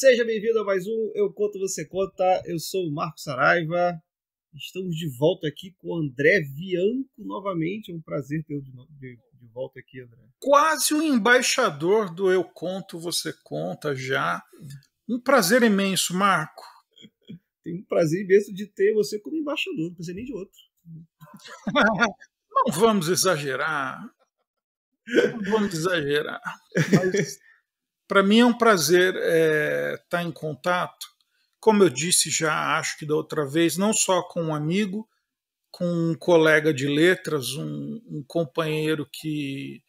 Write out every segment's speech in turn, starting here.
Seja bem-vindo a mais um Eu Conto Você Conta. Eu sou o Marco Saraiva. Estamos de volta aqui com o André Bianco novamente. É um prazer ter de, de, de volta aqui, André. Quase o um embaixador do Eu Conto Você Conta já. Um prazer imenso, Marco. Tem um prazer imenso de ter você como embaixador, não precisa nem de outro. não vamos exagerar. Não vamos exagerar. Mas Para mim é um prazer estar eh, é, tá em contato, como eu disse já, acho que da outra vez, não só com um amigo, com um colega de letras, um, um companheiro que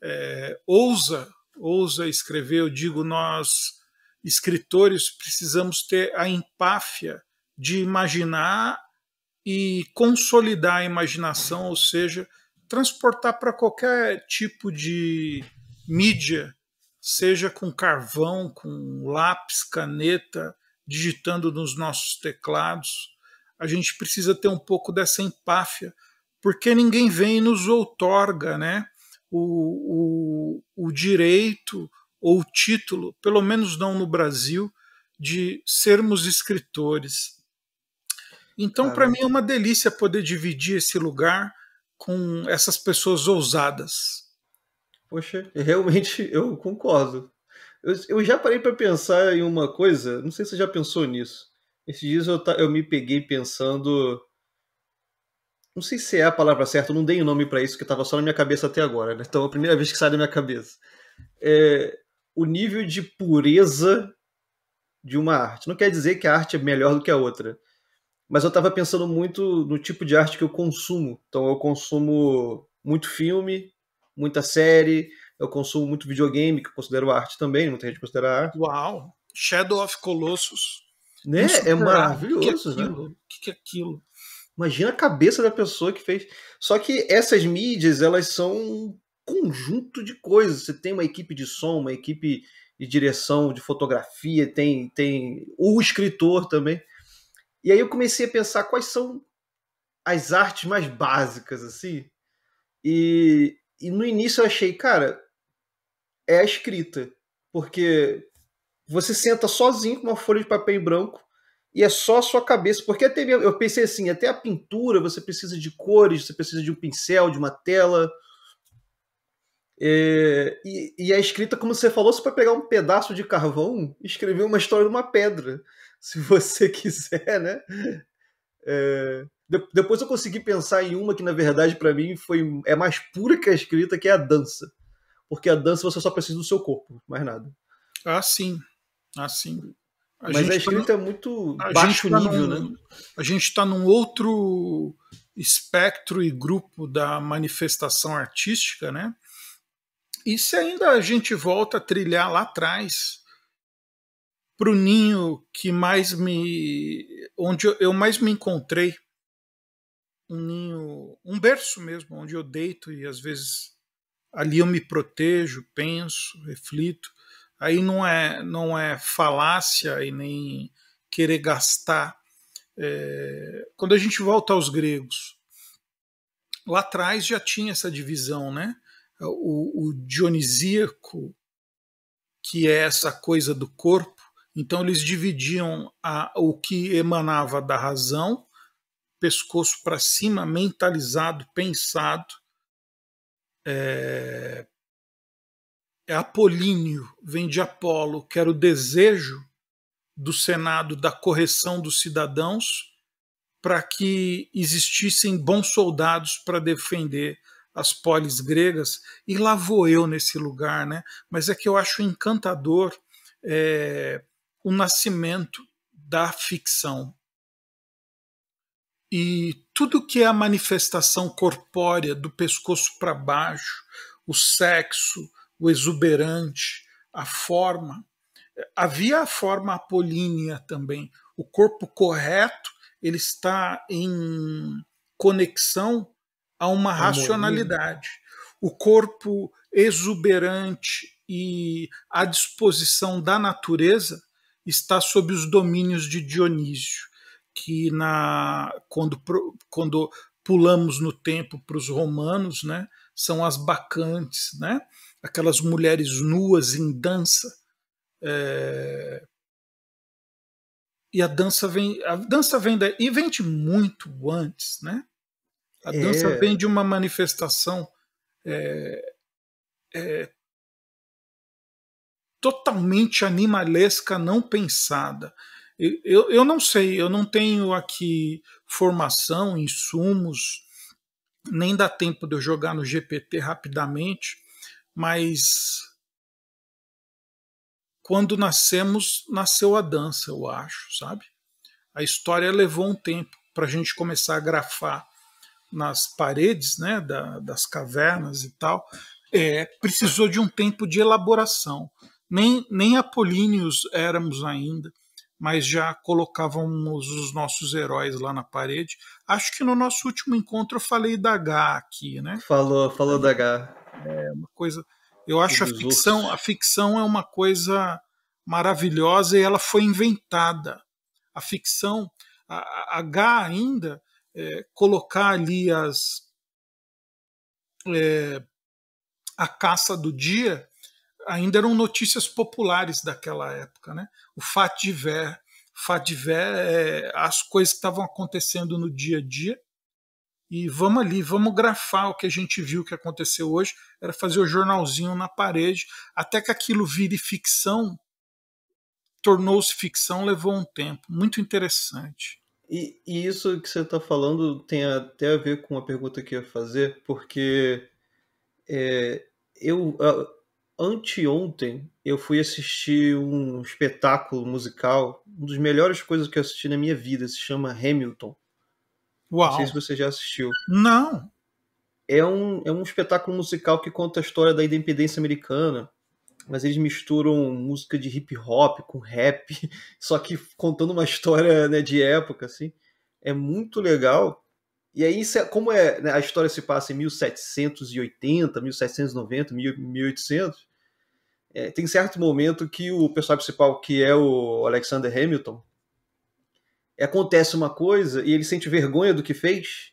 é, ousa, ousa escrever. Eu digo, nós escritores precisamos ter a empáfia de imaginar e consolidar a imaginação, ou seja, transportar para qualquer tipo de mídia seja com carvão, com lápis, caneta, digitando nos nossos teclados. A gente precisa ter um pouco dessa empáfia, porque ninguém vem e nos outorga né, o, o, o direito ou o título, pelo menos não no Brasil, de sermos escritores. Então, para mim é uma delícia poder dividir esse lugar com essas pessoas ousadas. Poxa, realmente eu concordo. Eu, eu já parei para pensar em uma coisa, não sei se você já pensou nisso. Esses dias eu, eu me peguei pensando. Não sei se é a palavra certa, não dei o um nome para isso, que estava só na minha cabeça até agora, né? Então é a primeira vez que sai da minha cabeça. É, o nível de pureza de uma arte. Não quer dizer que a arte é melhor do que a outra. Mas eu estava pensando muito no tipo de arte que eu consumo. Então eu consumo muito filme, muita série, eu consumo muito videogame, que eu considero arte também, né, muita gente considera arte. Uau! Shadow of Colossus. Né? É, é, é maravilhoso, que é né? aquilo? né? O que, que é aquilo? Imagina a cabeça da pessoa que fez. Só que essas mídias, elas são um conjunto de coisas. Você tem uma equipe de som, uma equipe de direção, de fotografia, tem, tem o escritor também. E aí eu comecei a pensar quais são as artes mais básicas, assim. E e no início eu achei, cara, é a escrita. Porque você senta sozinho com uma folha de papel branco e é só a sua cabeça. Porque até, eu pensei assim, até a pintura você precisa de cores, você precisa de um pincel, de uma tela. É, e, e, a escrita, como você falou, você pode pegar um pedaço de carvão e escrever uma história de uma pedra, se você quiser, né? É, de, depois eu consegui pensar em uma que, na verdade, para mim foi é mais pura que a escrita, que é a dança. Porque a dança você só precisa do seu corpo, mais nada. Ah, sim. Ah, sim. A Mas a tá escrita tá é muito a baixo tá nível, num, né? A gente está num outro espectro e grupo da manifestação artística, né? E se ainda a gente volta a trilhar lá atrás, para o ninho que mais me. onde eu mais me encontrei um ninho, um berço mesmo, onde eu deito e às vezes ali eu me protejo, penso, reflito. Aí não é, não é falácia e nem querer gastar. É, quando a gente volta aos gregos, lá atrás já tinha essa divisão, né? O, o dionisíaco, que é essa coisa do corpo, então eles dividiam a, o que emanava da razão pescoço para cima, mentalizado, pensado. É, é Apolíneo, vem de Apolo, que era o desejo do Senado da correção dos cidadãos para que existissem bons soldados para defender as polis gregas. E lá vou eu nesse lugar, né? Mas é que eu acho encantador é, o nascimento da ficção. E tudo que é a manifestação corpórea do pescoço para baixo, o sexo, o exuberante, a forma. Havia a forma apolínea também. O corpo correto ele está em conexão a uma racionalidade. O corpo exuberante e à disposição da natureza está sob os domínios de Dionísio que na quando, quando pulamos no tempo para os romanos, né, são as bacantes, né, aquelas mulheres nuas em dança. É, e a dança vem a dança vem da, e vem de muito antes né a é. dança é. vem de uma manifestação é, é, totalmente animalesca não pensada eu, eu não sei, eu não tenho aqui formação, insumos, nem dá tempo de eu jogar no GPT rapidamente, mas quando nascemos, nasceu a dança, eu acho, sabe? A história levou um tempo para a gente começar a grafar nas paredes né, da, das cavernas e tal, é, precisou de um tempo de elaboração. Nem, nem apolíneos éramos ainda mas já colocávamos os nossos heróis lá na parede. Acho que no nosso último encontro eu falei da H aqui, né? Falou, falou da H. É uma coisa. Eu acho a ficção, a ficção é uma coisa maravilhosa e ela foi inventada. A ficção, a, a H ainda é, colocar ali as é, a caça do dia ainda eram notícias populares daquela época, né? O fato de ver, fato de ver é, as coisas que estavam acontecendo no dia a dia e vamos ali, vamos grafar o que a gente viu que aconteceu hoje, era fazer o jornalzinho na parede, até que aquilo vire ficção, tornou-se ficção, levou um tempo, muito interessante. E, e isso que você está falando tem até a ver com a pergunta que eu ia fazer, porque é, eu, anteontem eu fui assistir um espetáculo musical, uma das melhores coisas que eu assisti na minha vida, se chama Hamilton. Uau. Não sei se você já assistiu. Não. É um, é um espetáculo musical que conta a história da independência americana, mas eles misturam música de hip hop com rap, só que contando uma história né, de época, assim. É muito legal e aí, é, como é né, a história se passa em 1780, 1790, 1800, é, tem certo momento que o personagem principal, que é o Alexander Hamilton, acontece uma coisa e ele sente vergonha do que fez.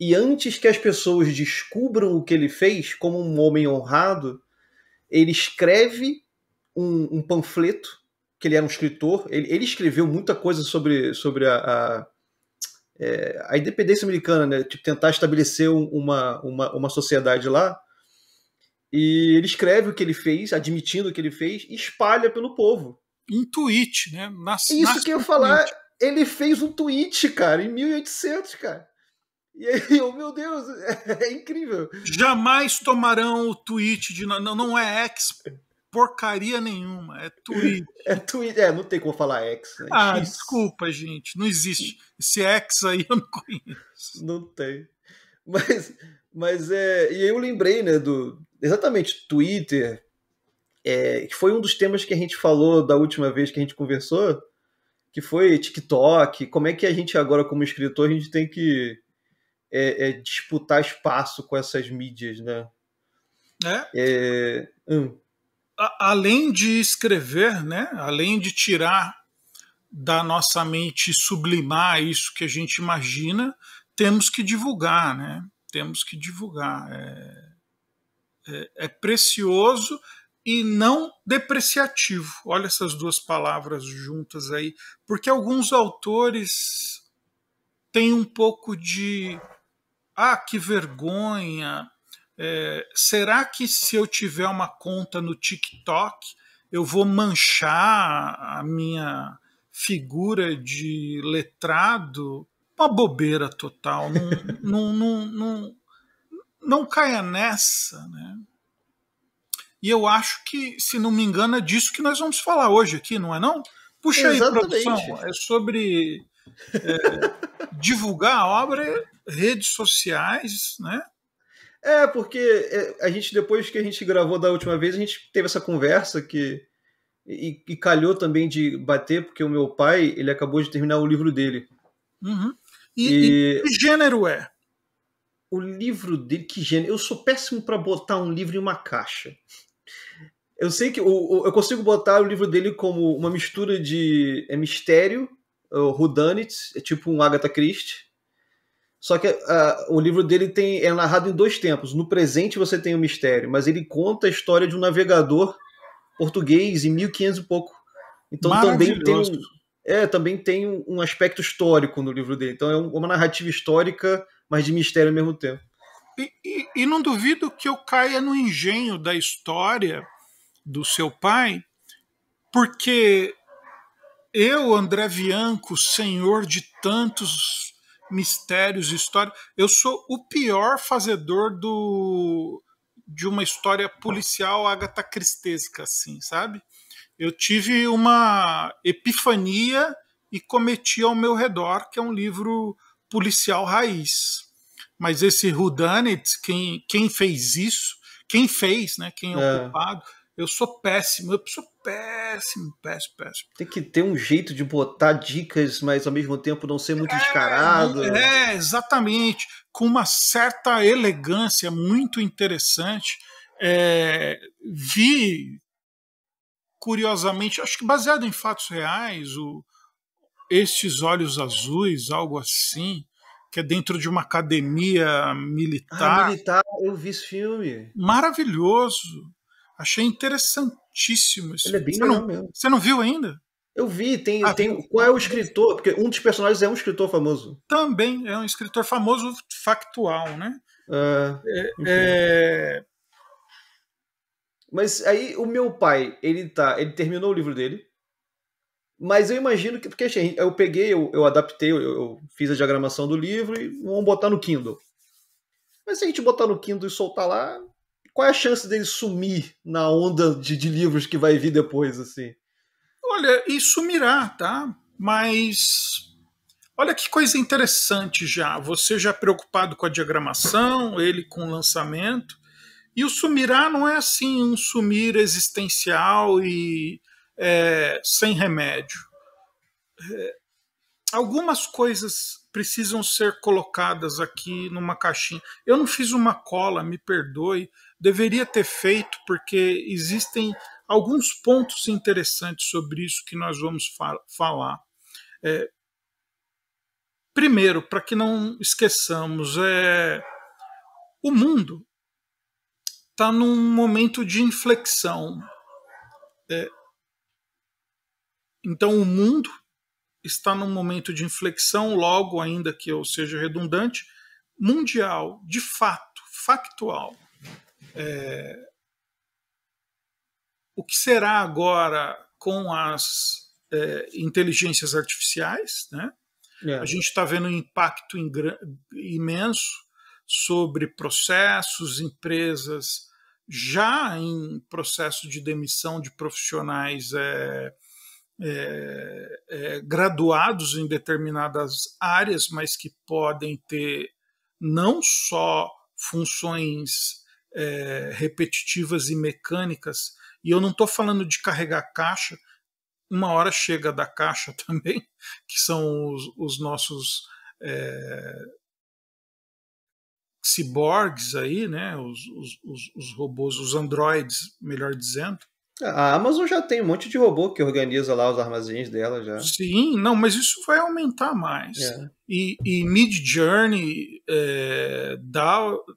E antes que as pessoas descubram o que ele fez, como um homem honrado, ele escreve um, um panfleto, que ele era um escritor, ele, ele escreveu muita coisa sobre, sobre a, a é, a independência americana, né? Tipo, tentar estabelecer uma, uma, uma sociedade lá. E ele escreve o que ele fez, admitindo o que ele fez, e espalha pelo povo. Em tweet, né? nas. Isso que eu ia falar. Ele fez um tweet, cara, em 1800, cara. E aí, oh, meu Deus, é, é incrível. Jamais tomarão o tweet de. Não, não é expert porcaria nenhuma. É Twitter. É Twitter, é, não tem como falar X. Né? Ah, X. desculpa, gente, não existe. Esse X aí eu não conheço. Não tem. Mas, mas é. E eu lembrei, né, do. Exatamente, Twitter, é, que foi um dos temas que a gente falou da última vez que a gente conversou, que foi TikTok. Como é que a gente agora, como escritor, a gente tem que é, é disputar espaço com essas mídias, né? É. é... Hum além de escrever, né, além de tirar da nossa mente sublimar isso que a gente imagina, temos que divulgar, né? Temos que divulgar. É, é, é precioso e não depreciativo. Olha essas duas palavras juntas aí, porque alguns autores têm um pouco de ah, que vergonha, é, será que se eu tiver uma conta no TikTok, eu vou manchar a minha figura de letrado? Uma bobeira total. Não, não, não, não, não caia nessa, né? E eu acho que, se não me engano, é disso que nós vamos falar hoje aqui, não é não? Puxa Exatamente. aí, produção. É sobre é, divulgar a obra, redes sociais, né? É, porque é, a gente, depois que a gente gravou da última vez, a gente teve essa conversa que. E, e calhou também de bater, porque o meu pai, ele acabou de terminar o livro dele. Uhum. E, e... e que gênero é? O livro dele, que gênero? Eu sou péssimo para botar um livro em uma caixa. Eu sei que o, eu consigo botar o livro dele como uma mistura de é mistério, uh, é tipo um Agatha Christie, só que uh, o livro dele tem, é narrado em dois tempos. No presente você tem o mistério, mas ele conta a história de um navegador português em 1500 e pouco. Então também tem, um, é, também tem um, aspecto histórico no livro dele. Então é uma narrativa histórica, mas de mistério ao mesmo tempo. E, e, e não duvido que eu caia no engenho da história do seu pai, porque eu, André Bianco, senhor de tantos mistérios, história. Eu sou o pior fazedor do de uma história policial Agatha Cristesca, assim, sabe? Eu tive uma epifania e cometi ao meu redor, que é um livro policial raiz. Mas esse Rudanitz, quem, quem fez isso, quem fez, né? Quem é, é. o culpado, eu sou péssimo, eu sou péssimo, péssimo, péssimo. Tem que ter um jeito de botar dicas, mas ao mesmo tempo não ser muito é, descarado. É, exatamente. Com uma certa elegância muito interessante. É, vi, curiosamente, acho que baseado em fatos reais, o, estes olhos azuis, algo assim, que é dentro de uma academia ah, militar. Ah, militar, eu vi esse filme. Maravilhoso. Achei interessantíssimo isso. Ele é bem você, não, mesmo. você não viu ainda? Eu vi, tem, ah, tem. Qual é o escritor? Porque um dos personagens é um escritor famoso. Também é um escritor famoso factual, né? É, é, é, mas aí o meu pai, ele tá, ele terminou o livro dele. Mas eu imagino que porque assim, eu peguei, eu, eu adaptei, eu, eu, fiz a diagramação do livro e vamos botar no Kindle. Mas se a gente botar no Kindle e soltar lá, qual é a chance dele sumir na onda de, de livros que vai vir depois, assim? Olha, e sumirá, tá? Mas olha que coisa interessante já. Você já preocupado com a diagramação, ele com o lançamento. E o sumirá não é assim um sumir existencial e é, sem remédio. É, algumas coisas precisam ser colocadas aqui numa caixinha. Eu não fiz uma cola, me perdoe, deveria ter feito, porque existem alguns pontos interessantes sobre isso que nós vamos falar. É, primeiro, para que não esqueçamos, é, o mundo está num momento de inflexão. É, então, o mundo está num momento de inflexão, logo, ainda que eu seja redundante, mundial, de fato, factual. É, o que será agora com as é, inteligências artificiais, né? É. A gente está vendo um impacto imenso sobre processos, empresas já em processo de demissão de profissionais é, é, é graduados em determinadas áreas, mas que podem ter não só funções é, repetitivas e mecânicas. E eu não estou falando de carregar caixa, uma hora chega da caixa também, que são os, os nossos é, ciborgues aí, né? Os, os, os, robôs, os androides, melhor dizendo. A Amazon já tem um monte de robô que organiza lá os armazéns dela já. Sim, não, mas isso vai aumentar mais. É. E, e Mid Journey, é,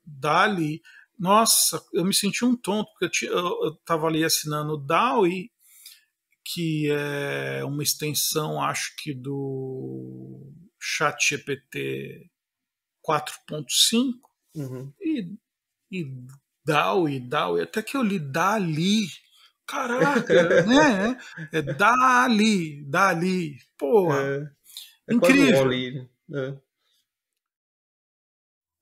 Dali, nossa, eu me senti um tonto, porque eu estava ali assinando o DAWI, que é uma extensão, acho que do chat GPT 4.5, uhum. e, e DAWI, DAWI, até que eu li DALI, caraca, né? É DALI, DALI, porra, é, é incrível. Quase um né? É.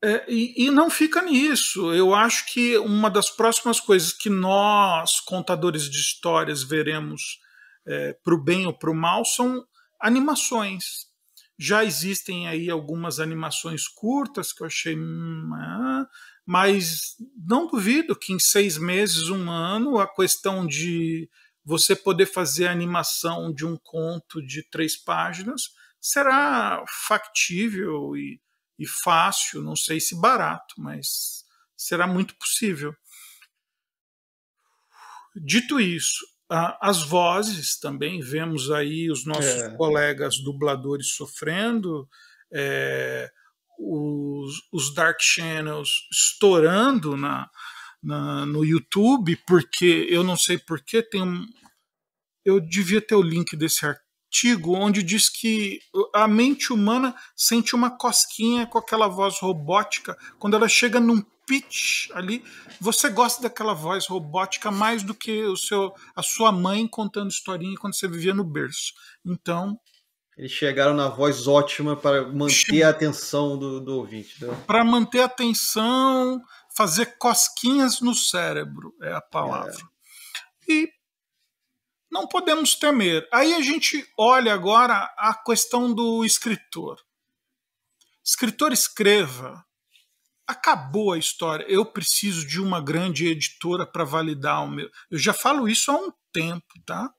É, e, e, não fica nisso. Eu acho que uma das próximas coisas que nós, contadores de histórias, veremos é, para o bem ou para o mal são animações. Já existem aí algumas animações curtas que eu achei. Hum, é, mas não duvido que em seis meses, um ano, a questão de você poder fazer a animação de um conto de três páginas será factível e e fácil, não sei se barato, mas será muito possível. Dito isso, as vozes também, vemos aí os nossos é. colegas dubladores sofrendo, é, os, os, Dark Channels estourando na, na, no YouTube, porque eu não sei porquê, tem um. Eu devia ter o link desse artigo artigo onde diz que a mente humana sente uma cosquinha com aquela voz robótica quando ela chega num pitch ali. Você gosta daquela voz robótica mais do que o seu, a sua mãe contando historinha quando você vivia no berço. Então, eles chegaram na voz ótima para manter a atenção do, do ouvinte. Né? Para manter a atenção, fazer cosquinhas no cérebro é a é. palavra. É. E não podemos temer. Aí a gente olha agora a questão do escritor. Escritor escreva. Acabou a história. Eu preciso de uma grande editora para validar o meu. Eu já falo isso há um tempo, tá?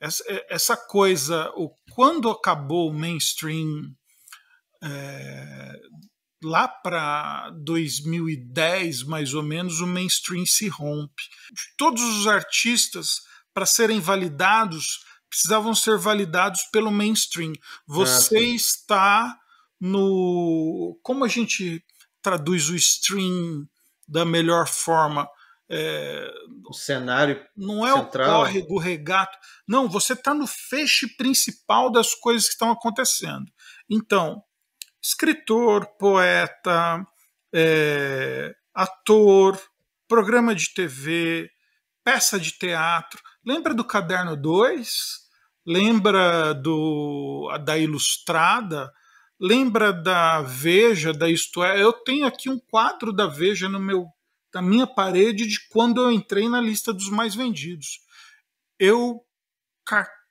Essa, é, essa coisa, o, quando acabou o mainstream é, lá para 2010, mais ou menos, o mainstream se rompe. Todos os artistas para serem validados, precisavam ser validados pelo mainstream. Você é, está no. Como a gente traduz o stream da melhor forma? É, o cenário não é central. o córrego, o regato. Não, você está no feixe principal das coisas que estão acontecendo. Então, escritor, poeta, é, ator, programa de TV, peça de teatro, Lembra do Caderno 2? Lembra do, da Ilustrada? Lembra da Veja, da Isto É? Eu tenho aqui um quadro da Veja no meu, na minha parede de quando eu entrei na lista dos mais vendidos. Eu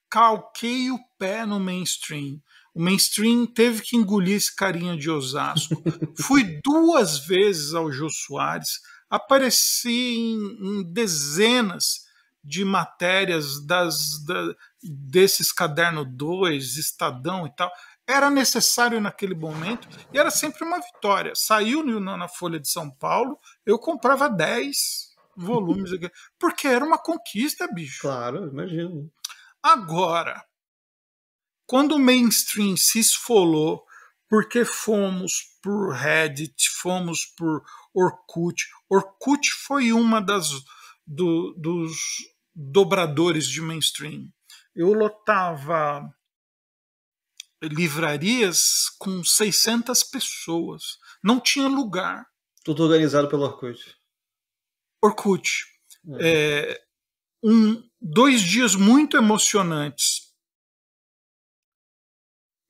calquei o pé no mainstream. O mainstream teve que engolir esse carinha de Osasco. Fui duas vezes ao Jô Soares, apareci em, em dezenas de matérias das, da, desses caderno 2, Estadão e tal. Era necessário naquele momento e era sempre uma vitória. Saiu na Folha de São Paulo, eu comprava 10 volumes, porque era uma conquista, bicho. Claro, imagino. Agora, quando o mainstream se esfolou, porque fomos por Reddit, fomos por Orkut. Orkut foi uma das do, dos dobradores de mainstream. Eu lotava livrarias com 600 pessoas. Não tinha lugar. Tudo organizado pelo Orkut. Orkut. Uhum. É, um, dois dias muito emocionantes.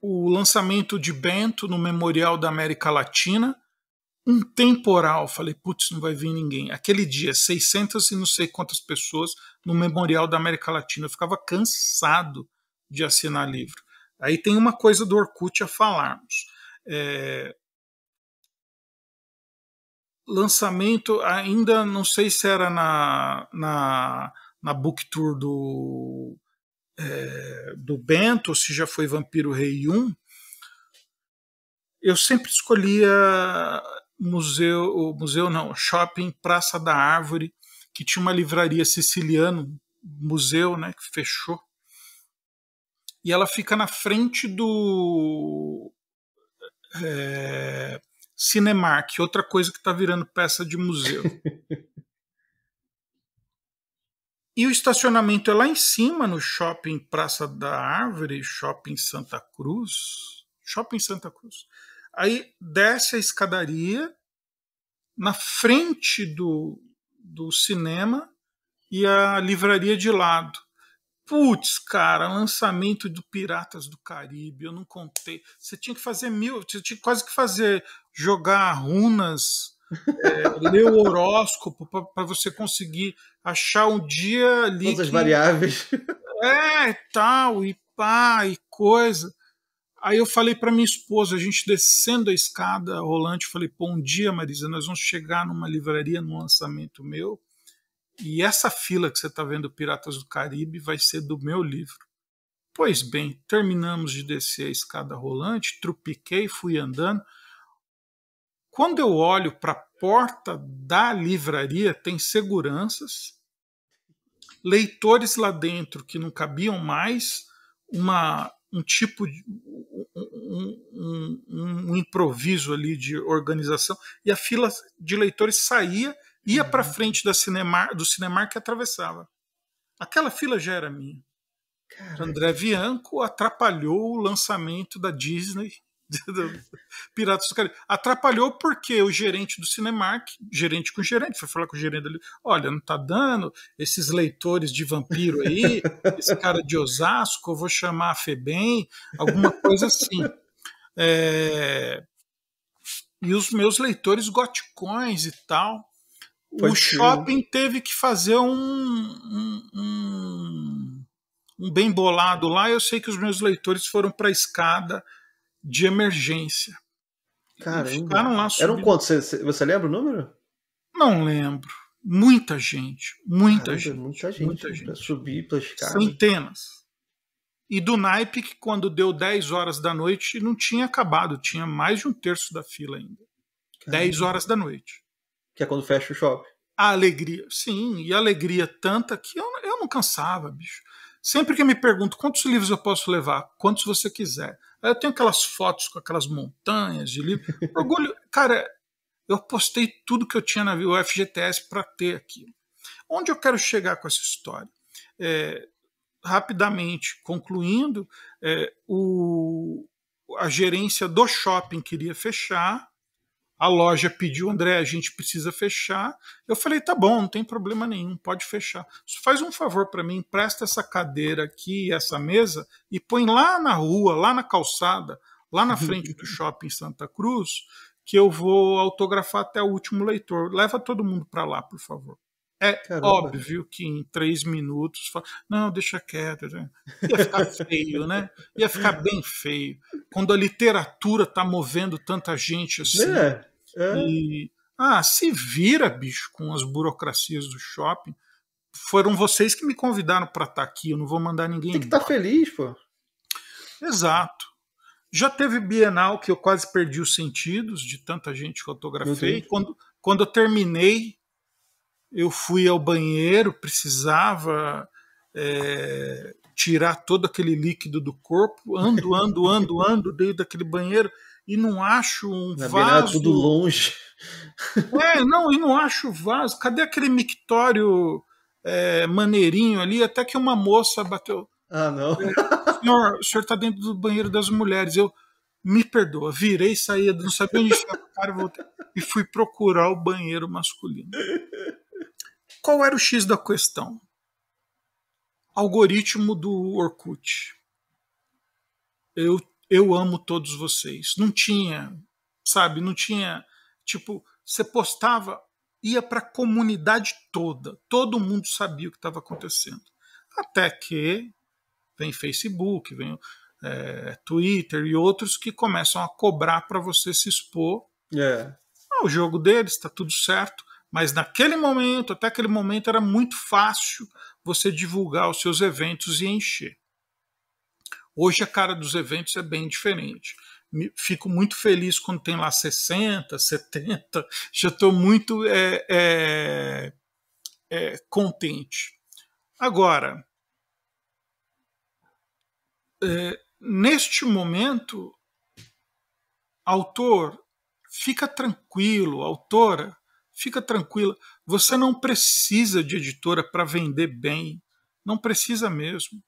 O lançamento de Bento no Memorial da América Latina, um temporal. Falei, putz, não vai vir ninguém. Aquele dia, 600 e não sei quantas pessoas no Memorial da América Latina. Eu ficava cansado de assinar livro. Aí tem uma coisa do Orkut a falarmos. É... Lançamento, ainda não sei se era na, na, na book tour do, é, do Bento, ou se já foi Vampiro Rei 1. Eu sempre escolhia museu, o museu não, shopping Praça da Árvore, que tinha uma livraria siciliana, museu, né, que fechou. E ela fica na frente do é, Cinemark, outra coisa que está virando peça de museu. e o estacionamento é lá em cima, no shopping Praça da Árvore, shopping Santa Cruz. Shopping Santa Cruz. Aí desce a escadaria, na frente do, do cinema e a livraria de lado. Putz, cara, lançamento do Piratas do Caribe, eu não contei. Você tinha que fazer mil, você tinha quase que fazer jogar runas, é, ler o horóscopo para você conseguir achar um dia ali. Todas que, as variáveis. É, tal, e pá, e coisa. Aí eu falei para minha esposa, a gente descendo a escada rolante, eu falei: "Bom dia, Marisa, nós vamos chegar numa livraria num lançamento meu, e essa fila que você está vendo Piratas do Caribe vai ser do meu livro". Pois bem, terminamos de descer a escada rolante, trupiquei, fui andando. Quando eu olho para a porta da livraria, tem seguranças, leitores lá dentro que não cabiam mais, uma um tipo de um, um, um, improviso ali de organização e a fila de leitores saía ia uhum. para frente da Cinemar, do cinema que atravessava aquela fila já era minha Caraca. André Bianco atrapalhou o lançamento da Disney Piratas do Caribe. Atrapalhou porque o gerente do Cinemark, gerente com gerente, foi falar com o gerente ali: olha, não tá dando, esses leitores de vampiro aí, esse cara de Osasco, eu vou chamar a Febem, alguma coisa assim. É... E os meus leitores goticões e tal. Foi o shopping teve que fazer um, um, um, um bem bolado lá. Eu sei que os meus leitores foram para a escada de emergência. Caramba. Eram quantos? Você, você, lembra o número? Não lembro. Muita gente. Muita Caramba, gente. Muita gente. Muita gente. Pra subir pra escada. Centenas. E do naipe que quando deu 10 horas da noite não tinha acabado. Tinha mais de um terço da fila ainda. Caramba. 10 horas da noite. Que é quando fecha o shopping. A alegria. Sim, e a alegria tanta que eu, eu não cansava, bicho. Sempre que me pergunto quantos livros eu posso levar, quantos você quiser. Eu tenho aquelas fotos com aquelas montanhas de livros. Orgulho, cara, eu postei tudo que eu tinha na o FGTS para ter aquilo. Onde eu quero chegar com essa história? É, rapidamente, concluindo, é, o, a gerência do shopping queria fechar, a loja pediu, André, a gente precisa fechar. Eu falei, tá bom, não tem problema nenhum, pode fechar. faz um favor para mim, empresta essa cadeira aqui, essa mesa, e põe lá na rua, lá na calçada, lá na frente do shopping Santa Cruz, que eu vou autografar até o último leitor. Leva todo mundo para lá, por favor. É Caramba. óbvio que em três minutos, fala, não, deixa quieto. Né? Ia ficar feio, né? Ia ficar bem feio. Quando a literatura está movendo tanta gente assim, é. É. E, ah, se vira, bicho, com as burocracias do shopping. Foram vocês que me convidaram para estar tá aqui, eu não vou mandar ninguém. Tem que estar tá feliz, pô. Exato. Já teve Bienal que eu quase perdi os sentidos de tanta gente que eu fotografei. Quando, quando eu terminei, eu fui ao banheiro, precisava é, tirar todo aquele líquido do corpo, ando, ando, ando, ando, dentro daquele banheiro e não acho um Na vaso. tudo longe. É, não, e não acho vaso. Cadê aquele mictório é, maneirinho ali? Até que uma moça bateu. Ah, não. Senhor, o senhor está dentro do banheiro das mulheres. Eu me perdoa, virei saí, não sabia onde estava o cara, voltei, e fui procurar o banheiro masculino. Qual era o X da questão? Algoritmo do Orkut. Eu eu amo todos vocês. Não tinha, sabe? Não tinha. Tipo, você postava, ia para a comunidade toda. Todo mundo sabia o que estava acontecendo. Até que vem Facebook, vem é, Twitter e outros que começam a cobrar para você se expor. É. Ah, o jogo deles está tudo certo, mas naquele momento, até aquele momento, era muito fácil você divulgar os seus eventos e encher. Hoje a cara dos eventos é bem diferente. Fico muito feliz quando tem lá 60, 70. Já estou muito é, é, é, contente. Agora, é, neste momento, autor, fica tranquilo, autora, fica tranquila. Você não precisa de editora para vender bem. Não precisa mesmo.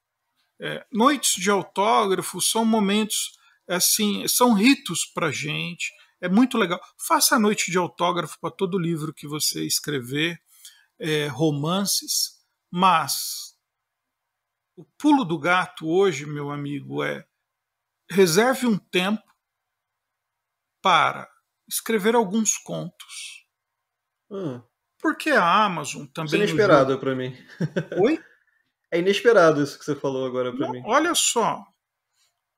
É, noites de autógrafo são momentos, assim, são ritos para gente. É muito legal. Faça a noite de autógrafo para todo livro que você escrever, é, romances. Mas o pulo do gato hoje, meu amigo, é reserve um tempo para escrever alguns contos. Hum. Porque a Amazon também. Isso é inesperado para mim. Oi? É inesperado isso que você falou agora para mim. Olha só.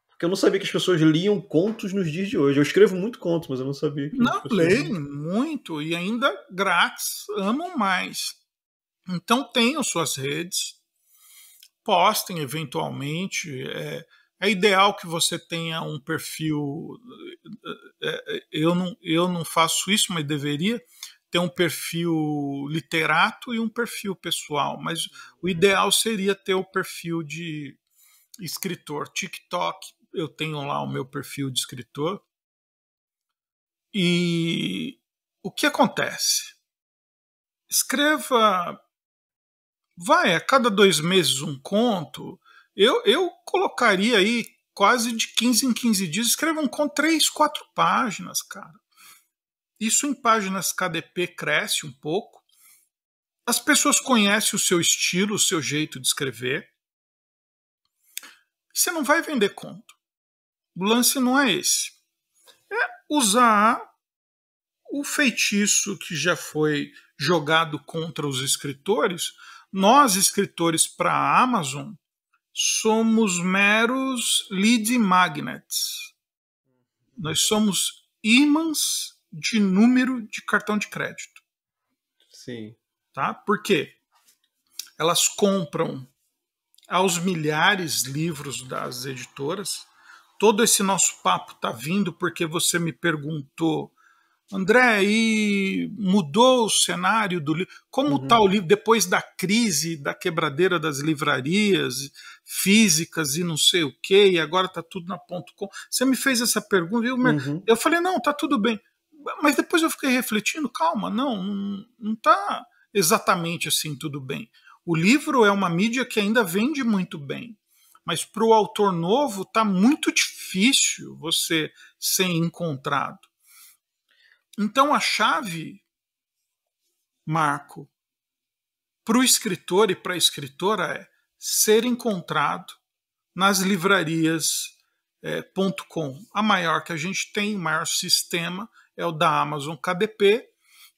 Porque eu não sabia que as pessoas liam contos nos dias de hoje. Eu escrevo muito contos, mas eu não sabia. não, leem muito e ainda grátis, amam mais. Então tenham suas redes, postem eventualmente. É, é ideal que você tenha um perfil. É, é eu, não, eu não faço isso, mas deveria ter um perfil literato e um perfil pessoal, mas o ideal seria ter o perfil de escritor. TikTok, eu tenho lá o meu perfil de escritor. E o que acontece? Escreva. Vai, a cada dois meses um conto. Eu, eu colocaria aí quase de 15 em 15 dias. Escreva um conto, três, quatro páginas, cara. Isso em páginas KDP cresce um pouco. As pessoas conhecem o seu estilo, o seu jeito de escrever. Você não vai vender conto. O lance não é esse. É usar o feitiço que já foi jogado contra os escritores. Nós, escritores para a Amazon, somos meros lead magnets. Nós somos ímãs de número de cartão de crédito. Sim. Tá? Por quê? Elas compram aos milhares livros das editoras. Todo esse nosso papo tá vindo porque você me perguntou, André, e mudou o cenário do livro? Como está uhum. Tá o livro depois da crise, da quebradeira das livrarias físicas e não sei o quê, e agora está tudo na ponto com? Você me fez essa pergunta, eu, uhum. eu falei, não, tá tudo bem. Mas depois eu fiquei refletindo, calma, não, não, está exatamente assim tudo bem. O livro é uma mídia que ainda vende muito bem, mas para o autor novo está muito difícil você ser encontrado. Então a chave, Marco, para o escritor e para a escritora é ser encontrado nas livrarias.com, eh, é, a maior que a gente tem, o maior sistema é o da Amazon KDP,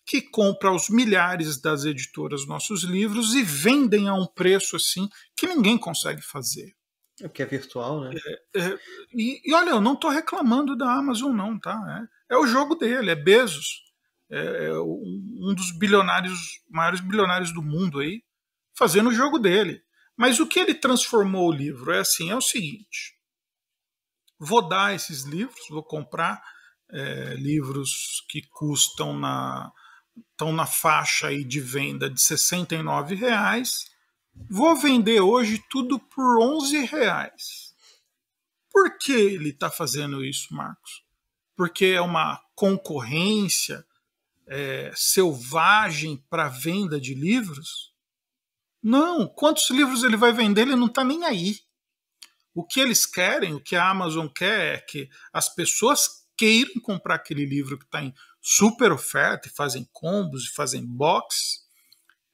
que compra aos milhares das editoras nossos livros e vendem a um preço assim que ninguém consegue fazer. É porque é virtual, né? É, é, e, e, olha, eu não estou reclamando da Amazon, não, tá? É, é o jogo dele, é Bezos, é, é um dos bilionários, maiores bilionários do mundo aí, fazendo o jogo dele. Mas o que ele transformou o livro é assim, é o seguinte: vou dar esses livros, vou comprar é, livros que custam na estão na faixa aí de venda de 69 reais vou vender hoje tudo por 11 reais por que ele está fazendo isso Marcos porque é uma concorrência é, selvagem para venda de livros não quantos livros ele vai vender ele não está nem aí o que eles querem, o que a Amazon quer é que as pessoas queiram comprar aquele livro que está em super oferta e fazem combos e fazem box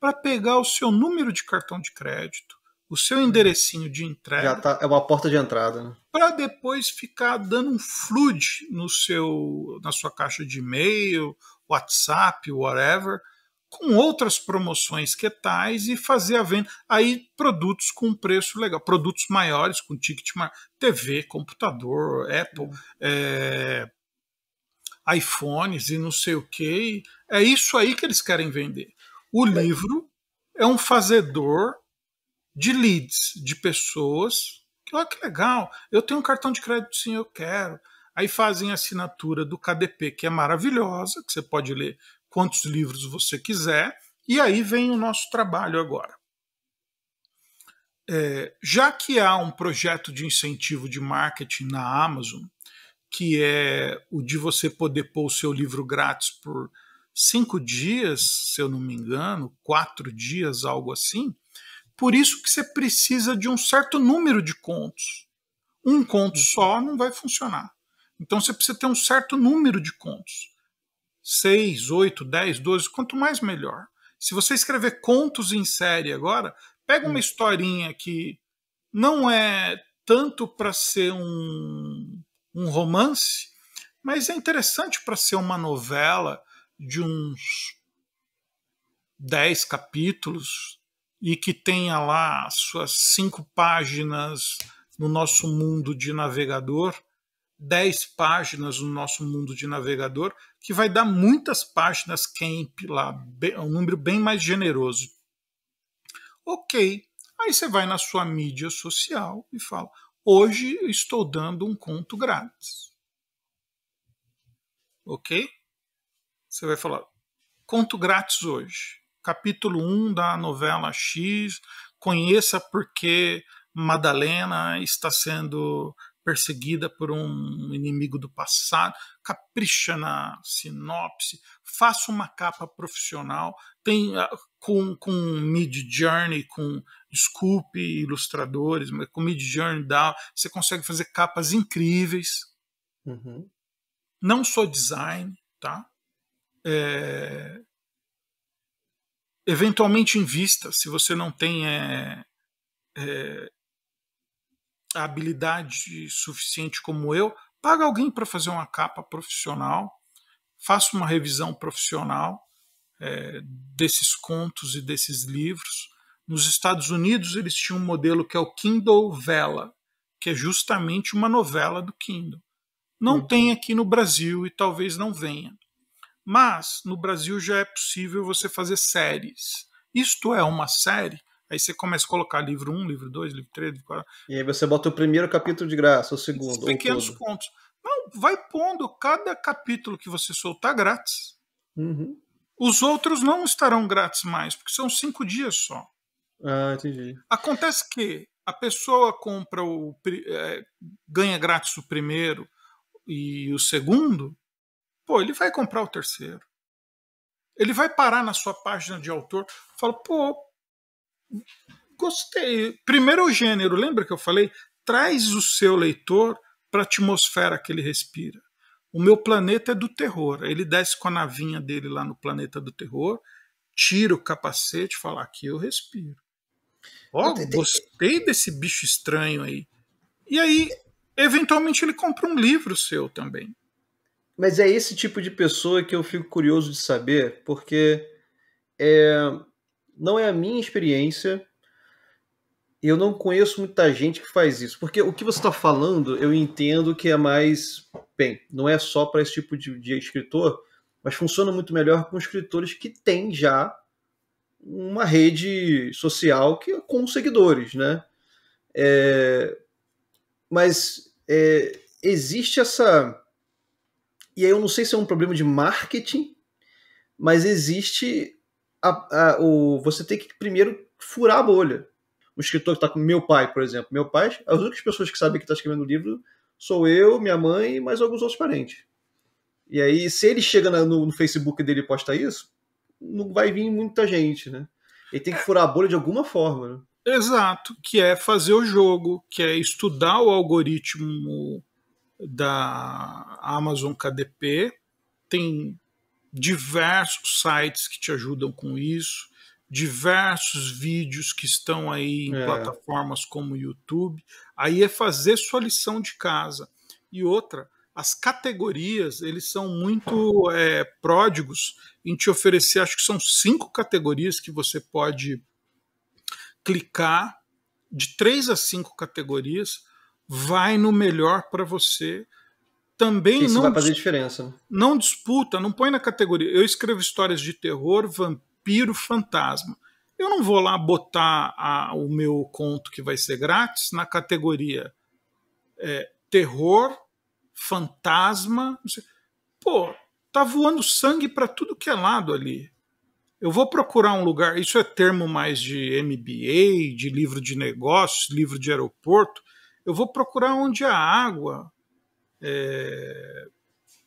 para pegar o seu número de cartão de crédito, o seu enderecinho de entrega. Tá, é uma porta de entrada. Né? Para depois ficar dando um flood no seu, na sua caixa de e-mail, WhatsApp, whatever, com outras promoções que tais e fazer a venda. Aí produtos com preço legal, produtos maiores, com ticket maior, TV, computador, Apple, é, iPhones e não sei o que. É isso aí que eles querem vender. O livro é um fazedor de leads, de pessoas. Olha que legal, eu tenho um cartão de crédito, sim, eu quero. Aí fazem a assinatura do KDP, que é maravilhosa, que você pode ler quantos livros você quiser, e aí vem o nosso trabalho agora. É, já que há um projeto de incentivo de marketing na Amazon, que é o de você poder pôr o seu livro grátis por cinco dias, se eu não me engano, quatro dias, algo assim, por isso que você precisa de um certo número de contos. Um conto só não vai funcionar. Então você precisa ter um certo número de contos. 6, 8, 10, 12, quanto mais melhor. Se você escrever contos em série agora, pega uma hum. historinha que não é tanto para ser um, um romance, mas é interessante para ser uma novela de uns 10 capítulos e que tenha lá suas cinco páginas no nosso mundo de navegador 10 páginas no nosso mundo de navegador, que vai dar muitas páginas camp lá, um número bem mais generoso. Ok, aí você vai na sua mídia social e fala: hoje estou dando um conto grátis. Ok? Você vai falar: conto grátis hoje. Capítulo 1 da novela X, conheça porque Madalena está sendo perseguida por um inimigo do passado, capricha na sinopse, faça uma capa profissional, tem ah, com, com mid journey, com desculpe ilustradores, mas com mid journey dá, você consegue fazer capas incríveis. Uhum. Não só design, tá? É... Eventualmente invista, se você não tem é... É habilidade suficiente como eu, paga alguém para fazer uma capa profissional, faça uma revisão profissional é, desses contos e desses livros. Nos Estados Unidos eles tinham um modelo que é o Kindle Vela, que é justamente uma novela do Kindle. Não uhum. tem aqui no Brasil e talvez não venha. Mas no Brasil já é possível você fazer séries. Isto é uma série Aí você começa a colocar livro 1, livro 2, livro 3, livro 4. E aí você bota o primeiro capítulo de graça, o segundo. Os pequenos pontos contos. Não, vai pondo cada capítulo que você soltar grátis. Uhum. Os outros não estarão grátis mais, porque são cinco dias só. Ah, entendi. Acontece que a pessoa compra o. É, ganha grátis o primeiro e o segundo, pô, ele vai comprar o terceiro. Ele vai parar na sua página de autor, fala, pô, gostei. Primeiro o gênero, lembra que eu falei? Traz o seu leitor para a atmosfera que ele respira. O meu planeta é do terror. Ele desce com a navinha dele lá no planeta do terror, tira o capacete e fala: Aqui eu respiro. Ó, oh, gostei desse bicho estranho aí. E aí, eventualmente, ele compra um livro seu também. Mas é esse tipo de pessoa que eu fico curioso de saber, porque é, não é a minha experiência. Eu não conheço muita gente que faz isso, porque o que você está falando eu entendo que é mais. Bem, não é só para esse tipo de, de escritor, mas funciona muito melhor com escritores que têm já uma rede social que é com seguidores, né? É, mas é, existe essa e aí eu não sei se é um problema de marketing, mas existe a, a, o, você tem que primeiro furar a bolha. O escritor que está com meu pai, por exemplo. Meu pai, as únicas pessoas que sabem que está escrevendo o livro sou eu, minha mãe e mais alguns outros parentes. E aí, se ele chega no, no Facebook dele e posta isso, não vai vir muita gente, né? Ele tem que é. furar a bolha de alguma forma. Né? Exato, que é fazer o jogo, que é estudar o algoritmo da Amazon KDP. Tem diversos sites que te ajudam com isso, diversos vídeos que estão aí em é. plataformas como YouTube. Aí é fazer sua lição de casa. E outra, as categorias, eles são muito é, pródigos em te oferecer, acho que são cinco categorias que você pode clicar, de três a cinco categorias, vai no melhor para você também Isso não vai fazer diferença. Não disputa, não põe na categoria. Eu escrevo histórias de terror, vampiro, fantasma. Eu não vou lá botar a, o meu conto que vai ser grátis na categoria é, terror, fantasma. Pô, tá voando sangue para tudo que é lado ali. Eu vou procurar um lugar. Isso é termo mais de MBA, de livro de negócios, livro de aeroporto. Eu vou procurar onde há água, é,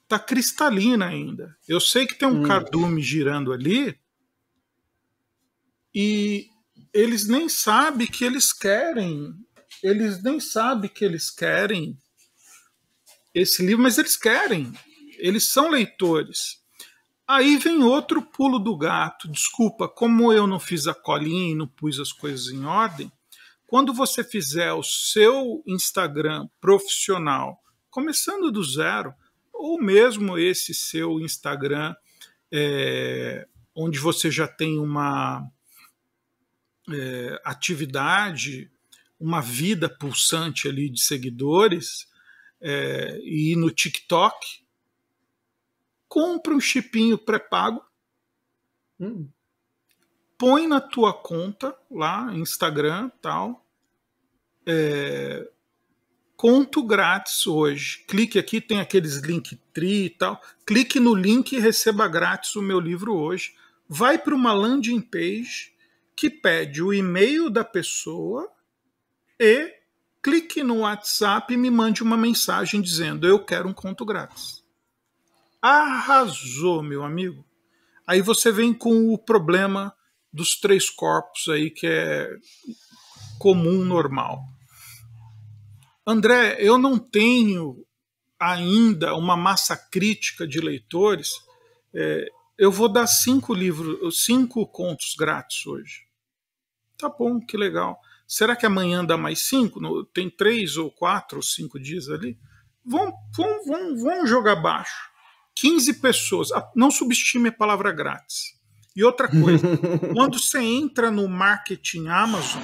tá cristalina ainda. Eu sei que tem um hum. cardume girando ali e eles nem sabem que eles querem, eles nem sabem que eles querem esse livro, mas eles querem, eles são leitores. Aí vem outro pulo do gato. Desculpa, como eu não fiz a colinha e não pus as coisas em ordem, quando você fizer o seu Instagram profissional começando do zero, ou mesmo esse seu Instagram, é, onde você já tem uma é, atividade, uma vida pulsante ali de seguidores, é, e no TikTok, compra um chipinho pré-pago, hum. põe na tua conta lá, Instagram tal, é, conto grátis hoje. Clique aqui, tem aqueles link tri e tal. Clique no link e receba grátis o meu livro hoje. Vai para uma landing page que pede o e-mail da pessoa e clique no WhatsApp e me mande uma mensagem dizendo eu quero um conto grátis. Arrasou, meu amigo. Aí você vem com o problema dos três corpos aí que é comum, normal André, eu não tenho ainda uma massa crítica de leitores. É, eu vou dar cinco livros, cinco contos grátis hoje. Tá bom, que legal. Será que amanhã dá mais cinco? Tem três ou quatro ou cinco dias ali? Vão, vão, vão, vão jogar baixo. 15 pessoas. Ah, não subestime a palavra grátis. E outra coisa, quando você entra no marketing Amazon,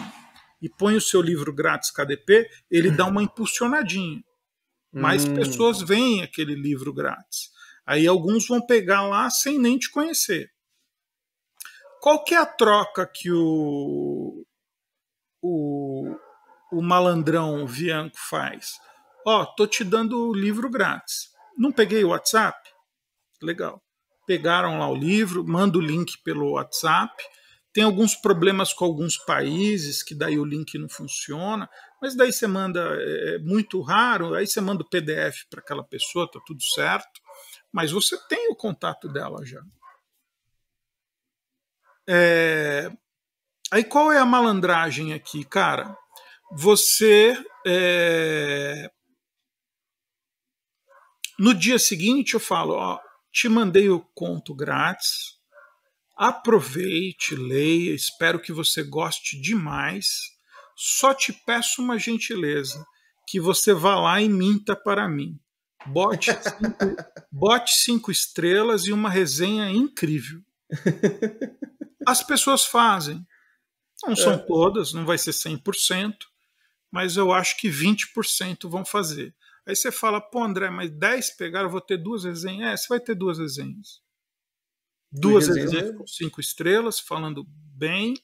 e põe o seu livro grátis KDP, ele dá uma impulsionadinha. Mais hum. pessoas veem aquele livro grátis. Aí alguns vão pegar lá sem nem te conhecer. Qual que é a troca que o, o, o malandrão Vianco faz? Ó, oh, tô te dando o livro grátis. Não peguei o WhatsApp? Legal. Pegaram lá o livro, manda o link pelo WhatsApp tem alguns problemas com alguns países, que daí o link não funciona, mas daí você manda, é, é muito raro, aí você manda o PDF para aquela pessoa, tá tudo certo, mas você tem o contato dela já. É... Aí qual é a malandragem aqui, cara? Você. É... No dia seguinte eu falo, ó, te mandei o conto grátis, Aproveite, leia, espero que você goste demais. Só te peço uma gentileza, que você vá lá e minta para mim. Bote cinco, bote cinco estrelas e uma resenha incrível. As pessoas fazem. Não são é. todas, não vai ser 100%, mas eu acho que 20% vão fazer. Aí você fala, pô, André, mas 10 pegaram, eu vou ter duas resenhas. É, você vai ter duas resenhas. Duas vezes com cinco estrelas, falando bem.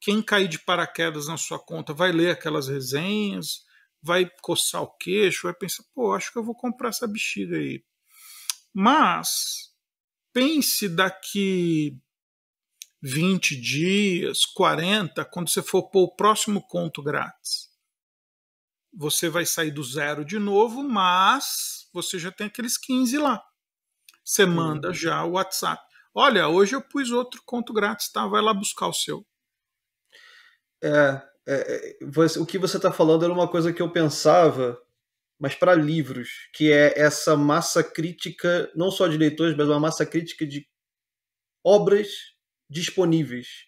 Quem cair de paraquedas na sua conta vai ler aquelas resenhas, vai coçar o queixo, vai pensar, pô, acho que eu vou comprar essa bexiga aí. Mas pense daqui 20 dias, 40, quando você for pôr o próximo conto grátis. Você vai sair do zero de novo, mas você já tem aqueles 15 lá. Você uhum. manda já o WhatsApp. Olha, hoje eu pus outro conto grátis, tá? Vai lá buscar o seu. É, é, é o que você está falando era uma coisa que eu pensava, mas para livros, que é essa massa crítica, não só de leitores, mas uma massa crítica de obras disponíveis.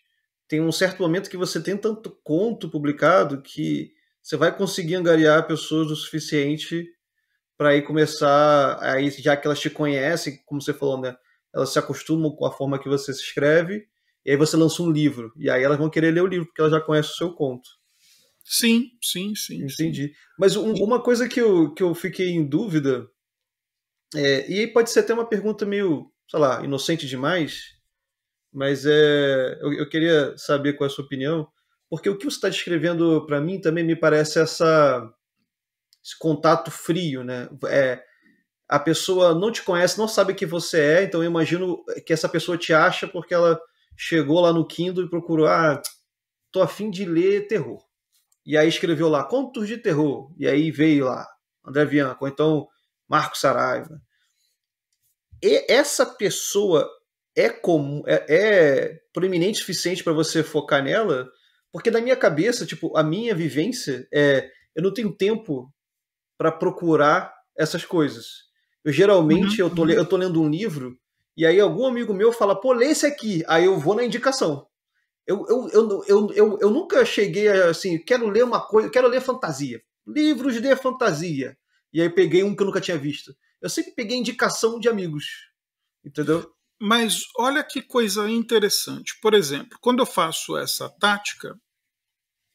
Tem um certo momento que você tem tanto conto publicado que você vai conseguir angariar pessoas o suficiente para aí começar, aí já que elas te conhecem, como você falou, né? Elas se acostumam com a forma que você se escreve, e aí você lança um livro, e aí elas vão querer ler o livro, porque elas já conhecem o seu conto. Sim, sim, sim. Entendi. Sim. Mas um, uma coisa que eu, que eu fiquei em dúvida, é, e aí pode ser até uma pergunta meio, sei lá, inocente demais, mas é, eu, eu queria saber qual é a sua opinião, porque o que você está descrevendo para mim também me parece essa esse contato frio, né? É, a pessoa não te conhece, não sabe que você é, então eu imagino que essa pessoa te acha porque ela chegou lá no Kindle e procurou, ah, tô afim de ler terror. E aí escreveu lá, contos de terror. E aí veio lá, André Bianco, ou então Marco Saraiva. E essa pessoa é comum, é, é proeminente o suficiente para você focar nela? Porque na minha cabeça, tipo, a minha vivência é, eu não tenho tempo para procurar essas coisas. Eu geralmente uhum. eu, tô, uhum. eu tô lendo um livro e aí algum amigo meu fala, pô, lê esse aqui. Aí eu vou na indicação. Eu, eu, eu, eu, eu, eu nunca cheguei assim, quero ler uma coisa, quero ler fantasia. Livros de fantasia. E aí peguei um que eu nunca tinha visto. Eu sempre peguei indicação de amigos. Entendeu? Mas olha que coisa interessante. Por exemplo, quando eu faço essa tática,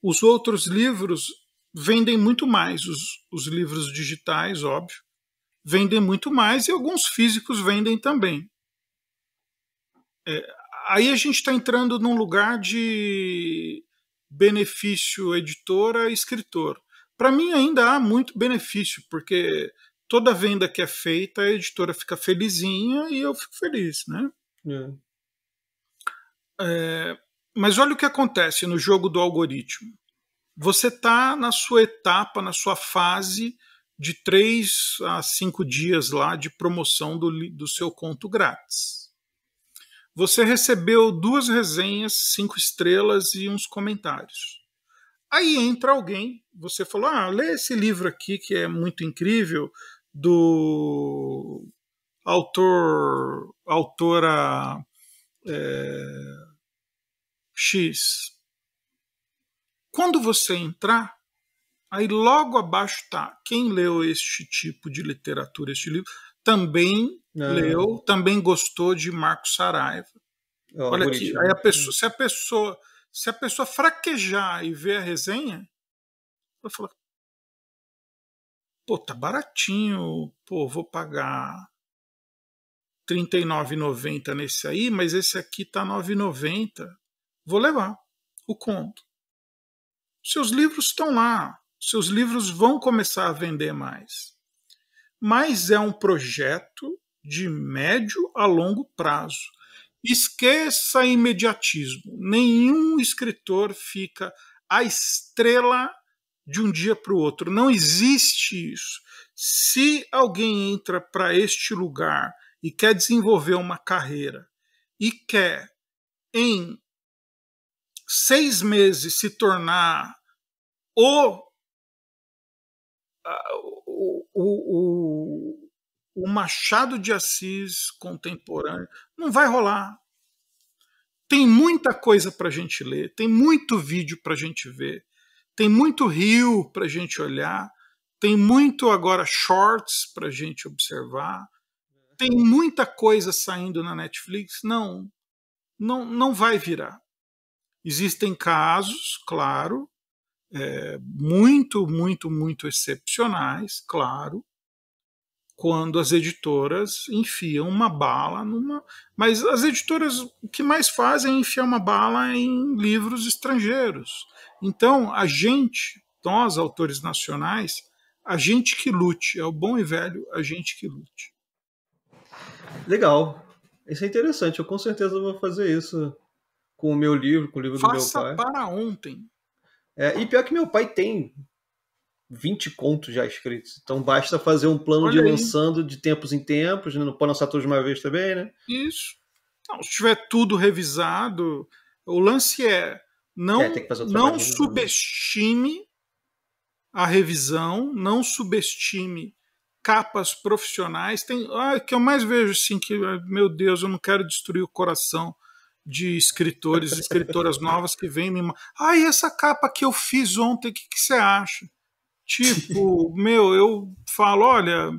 os outros livros vendem muito mais os, os livros digitais, óbvio, vendem muito mais e alguns físicos vendem também. É, aí a gente está entrando num lugar de benefício editora e escritor. Para mim ainda há muito benefício, porque toda venda que é feita, a editora fica felizinha e eu fico feliz, né? É. É, mas olha o que acontece no jogo do algoritmo você está na sua etapa, na sua fase de três a cinco dias lá de promoção do, do seu conto grátis. Você recebeu duas resenhas, cinco estrelas e uns comentários. Aí entra alguém, você falou: Ah, lê esse livro aqui que é muito incrível, do autor, autora é, X. Quando você entrar, aí logo abaixo tá quem leu este tipo de literatura, este livro, também Não. É. leu, também gostou de Marco Saraiva. Oh, Olha aqui, aí a pessoa, se a pessoa se a pessoa fraquejar e ver a resenha, ela fala: pô, tá baratinho, pô, vou pagar R$ 39,90 nesse aí, mas esse aqui tá R$ 9,90. Vou levar o conto. Seus livros estão lá, seus livros vão começar a vender mais. Mas é um projeto de médio a longo prazo. Esqueça imediatismo. Nenhum escritor fica a estrela de um dia para o outro. Não existe isso. Se alguém entra para este lugar e quer desenvolver uma carreira e quer, em seis meses se tornar o, o, o, o Machado de Assis contemporâneo, não vai rolar. Tem muita coisa para a gente ler, tem muito vídeo para a gente ver, tem muito rio para a gente olhar, tem muito agora shorts para a gente observar, tem muita coisa saindo na Netflix. Não, não, não vai virar. Existem casos, claro, é, muito, muito, muito excepcionais, claro, quando as editoras enfiam uma bala numa. Mas as editoras o que mais fazem é enfiar uma bala em livros estrangeiros. Então, a gente, nós, autores nacionais, a gente que lute, é o bom e velho, a gente que lute. Legal. Isso é interessante, eu com certeza vou fazer isso com o meu livro, com o livro Faça do meu pai. para ontem. É, e pior que meu pai tem 20 contos já escritos. Então basta fazer um plano Olha de aí. lançando de tempos em tempos, né? não pode lançar tudo de uma vez também, né? Isso. Não, se tiver tudo revisado, o lance é não, é, não né? subestime a revisão, não subestime capas profissionais. Tem, ah, que eu mais vejo assim que, meu Deus, eu não quero destruir o coração de escritores, escritoras novas que vêm me. Ai, ah, essa capa que eu fiz ontem, o que, que você acha? Tipo, meu, eu falo, olha,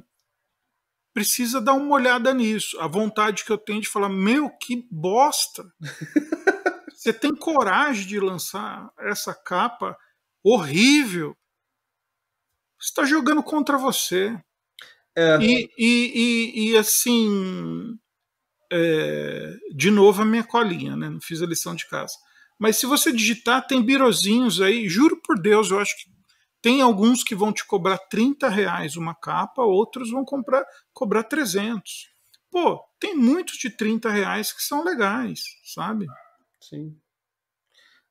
precisa dar uma olhada nisso. A vontade que eu tenho de falar, meu, que bosta! Você tem coragem de lançar essa capa horrível? Você Está jogando contra você. É. E, e, e, e assim, é, de novo a minha colinha, né? Não fiz a lição de casa. Mas se você digitar, tem birozinhos aí, juro por Deus, eu acho que tem alguns que vão te cobrar 30 reais uma capa, outros vão comprar, cobrar 300. Pô, tem muitos de 30 reais que são legais, sabe? Sim.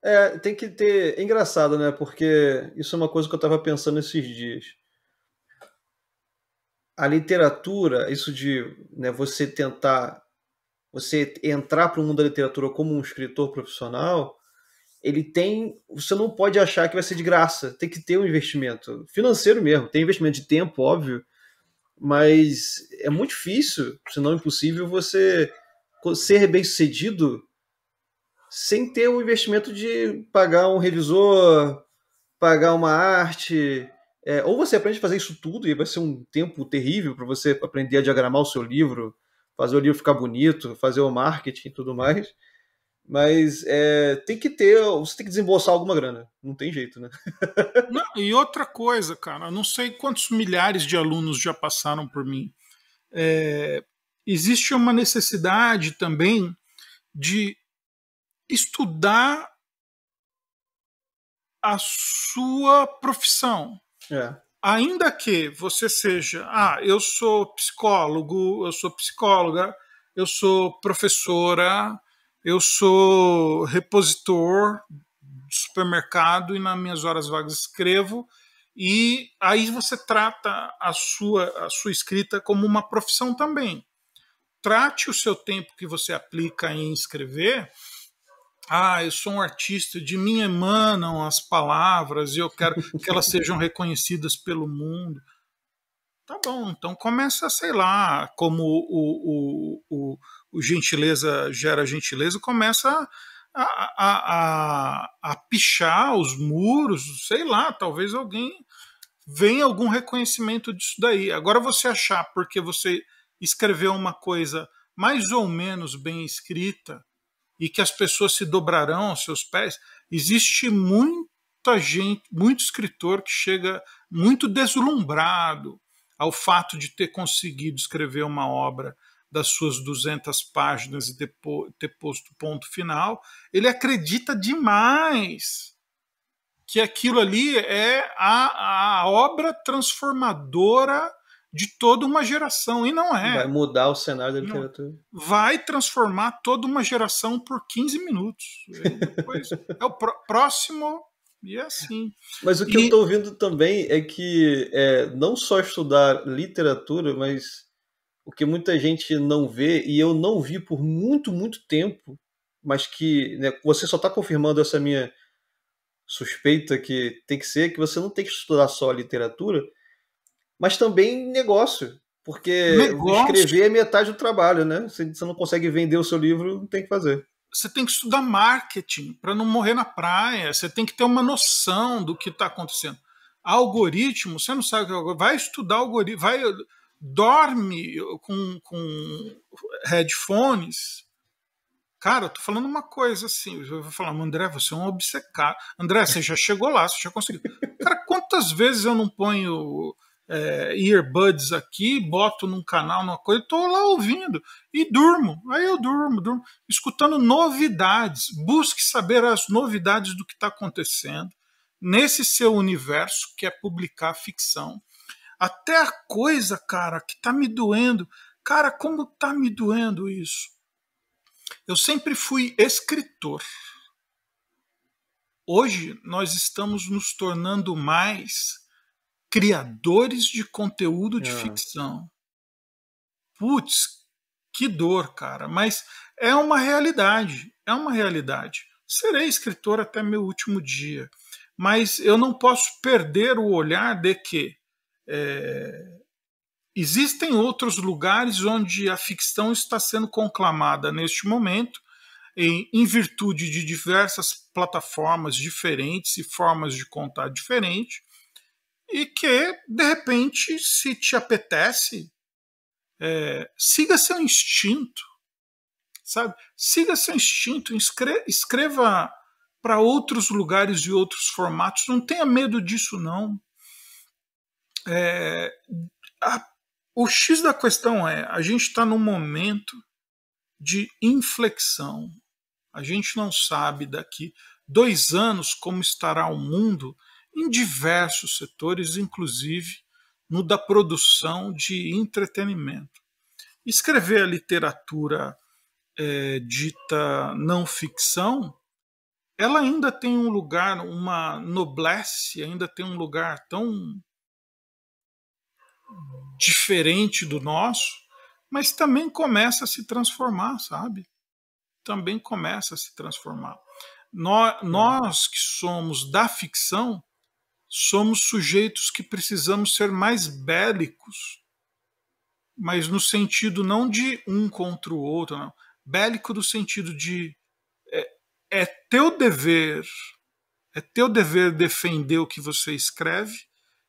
É, tem que ter. É engraçado, né? Porque isso é uma coisa que eu estava pensando esses dias. A literatura, isso de né, você tentar você entrar para o mundo da literatura como um escritor profissional, ele tem. Você não pode achar que vai ser de graça. Tem que ter um investimento financeiro mesmo. Tem investimento de tempo, óbvio, mas é muito difícil, se não impossível, você ser bem sucedido sem ter o investimento de pagar um revisor, pagar uma arte. É, ou você aprende a fazer isso tudo e vai ser um tempo terrível para você aprender a diagramar o seu livro, fazer o livro ficar bonito, fazer o marketing e tudo mais. Mas é, tem que ter, você tem que desembolsar alguma grana. Não tem jeito, né? não, e outra coisa, cara, não sei quantos milhares de alunos já passaram por mim. É, existe uma necessidade também de estudar a sua profissão. É ainda que você seja, ah, eu sou psicólogo, eu sou psicóloga, eu sou professora, eu sou repositor de supermercado e nas minhas horas vagas escrevo, e aí você trata a sua, a sua escrita como uma profissão também. Trate o seu tempo que você aplica em escrever ah, eu sou um artista, de mim emanam as palavras e eu quero que elas sejam reconhecidas pelo mundo. Tá bom, então começa, sei lá, como o, o, o, o gentileza gera gentileza, começa a, a, a, a pichar os muros, sei lá, talvez alguém venha algum reconhecimento disso daí. Agora você achar porque você escreveu uma coisa mais ou menos bem escrita, e que as pessoas se dobrarão aos seus pés. Existe muita gente, muito escritor que chega muito deslumbrado ao fato de ter conseguido escrever uma obra das suas 200 páginas e ter posto ponto final, ele acredita demais que aquilo ali é a, a obra transformadora de toda uma geração, e não é. Vai mudar o cenário da literatura. Não. Vai transformar toda uma geração por 15 minutos. é, é o próximo e é assim. Mas o que e... eu estou ouvindo também é que é, não só estudar literatura, mas o que muita gente não vê, e eu não vi por muito, muito tempo, mas que né, você só está confirmando essa minha suspeita que tem que ser, é que você não tem que estudar só literatura, mas também negócio. Porque negócio? escrever é metade do trabalho, né? Se você não consegue vender o seu livro, não tem que fazer. Você tem que estudar marketing para não morrer na praia. Você tem que ter uma noção do que está acontecendo. Algoritmo, você não sabe o que é Vai estudar algoritmo, vai dorme com, com headphones. Cara, eu tô falando uma coisa assim. Eu vou falar, André, você é um obcecado. André, você já chegou lá, você já conseguiu. Cara, quantas vezes eu não ponho é, earbuds aqui, boto num canal, numa coisa, estou lá ouvindo e durmo. Aí eu durmo, durmo, escutando novidades. Busque saber as novidades do que está acontecendo nesse seu universo que é publicar ficção. Até a coisa, cara, que está me doendo. Cara, como está me doendo isso? Eu sempre fui escritor. Hoje nós estamos nos tornando mais criadores de conteúdo de é. ficção. Putz, que dor, cara. Mas é uma realidade. É uma realidade. Serei escritor até meu último dia. Mas eu não posso perder o olhar de que é, existem outros lugares onde a ficção está sendo conclamada neste momento, em, em virtude de diversas plataformas diferentes e formas de contar diferentes e que, de repente, se te apetece, é, siga seu instinto, sabe? Siga seu instinto, escreva, para outros lugares e outros formatos, não tenha medo disso, não. É, a, o X da questão é: a gente está num momento de inflexão. A gente não sabe daqui dois anos como estará o mundo em diversos setores, inclusive no da produção de entretenimento. Escrever a literatura é, dita não ficção, ela ainda tem um lugar, uma noblesse, ainda tem um lugar tão diferente do nosso, mas também começa a se transformar, sabe? Também começa a se transformar. nós que somos da ficção, somos sujeitos que precisamos ser mais bélicos, mas no sentido não de um contra o outro, não. bélico no sentido de é, é teu dever, é teu dever defender o que você escreve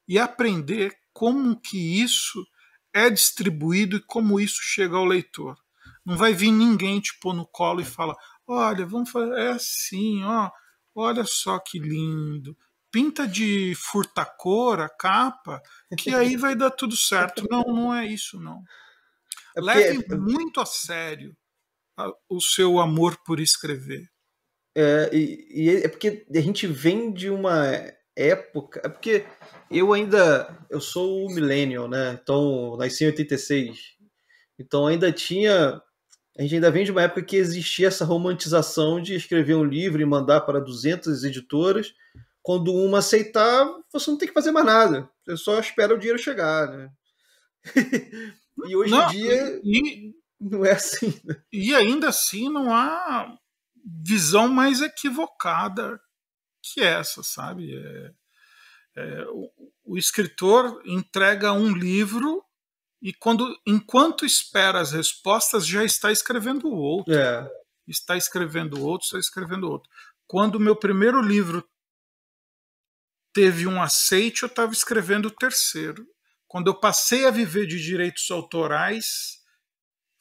e aprender como que isso é distribuído e como isso chega ao leitor. Não vai vir ninguém te pôr no colo e falar: olha, vamos fazer, é assim, ó, olha só que lindo, pinta de furtacor a capa, que aí vai dar tudo certo. É não, não é isso, não. É Leve é muito a sério o seu amor por escrever. É, e, e é porque a gente vem de uma época. É porque eu ainda. Eu sou o millennial, né? Então, nasci em 86. Então ainda tinha. A gente ainda vem de uma época que existia essa romantização de escrever um livro e mandar para 200 editoras quando uma aceitar, você não tem que fazer mais nada. Você só espera o dinheiro chegar, né? e hoje não, em dia e, não é assim. Né? E ainda assim não há visão mais equivocada que essa, sabe? É, é, o, o, escritor entrega um livro e quando, enquanto espera as respostas já está escrevendo outro. É. Está escrevendo outro, está escrevendo outro. Quando o meu primeiro livro teve um aceite, eu estava escrevendo o terceiro. Quando eu passei a viver de direitos autorais,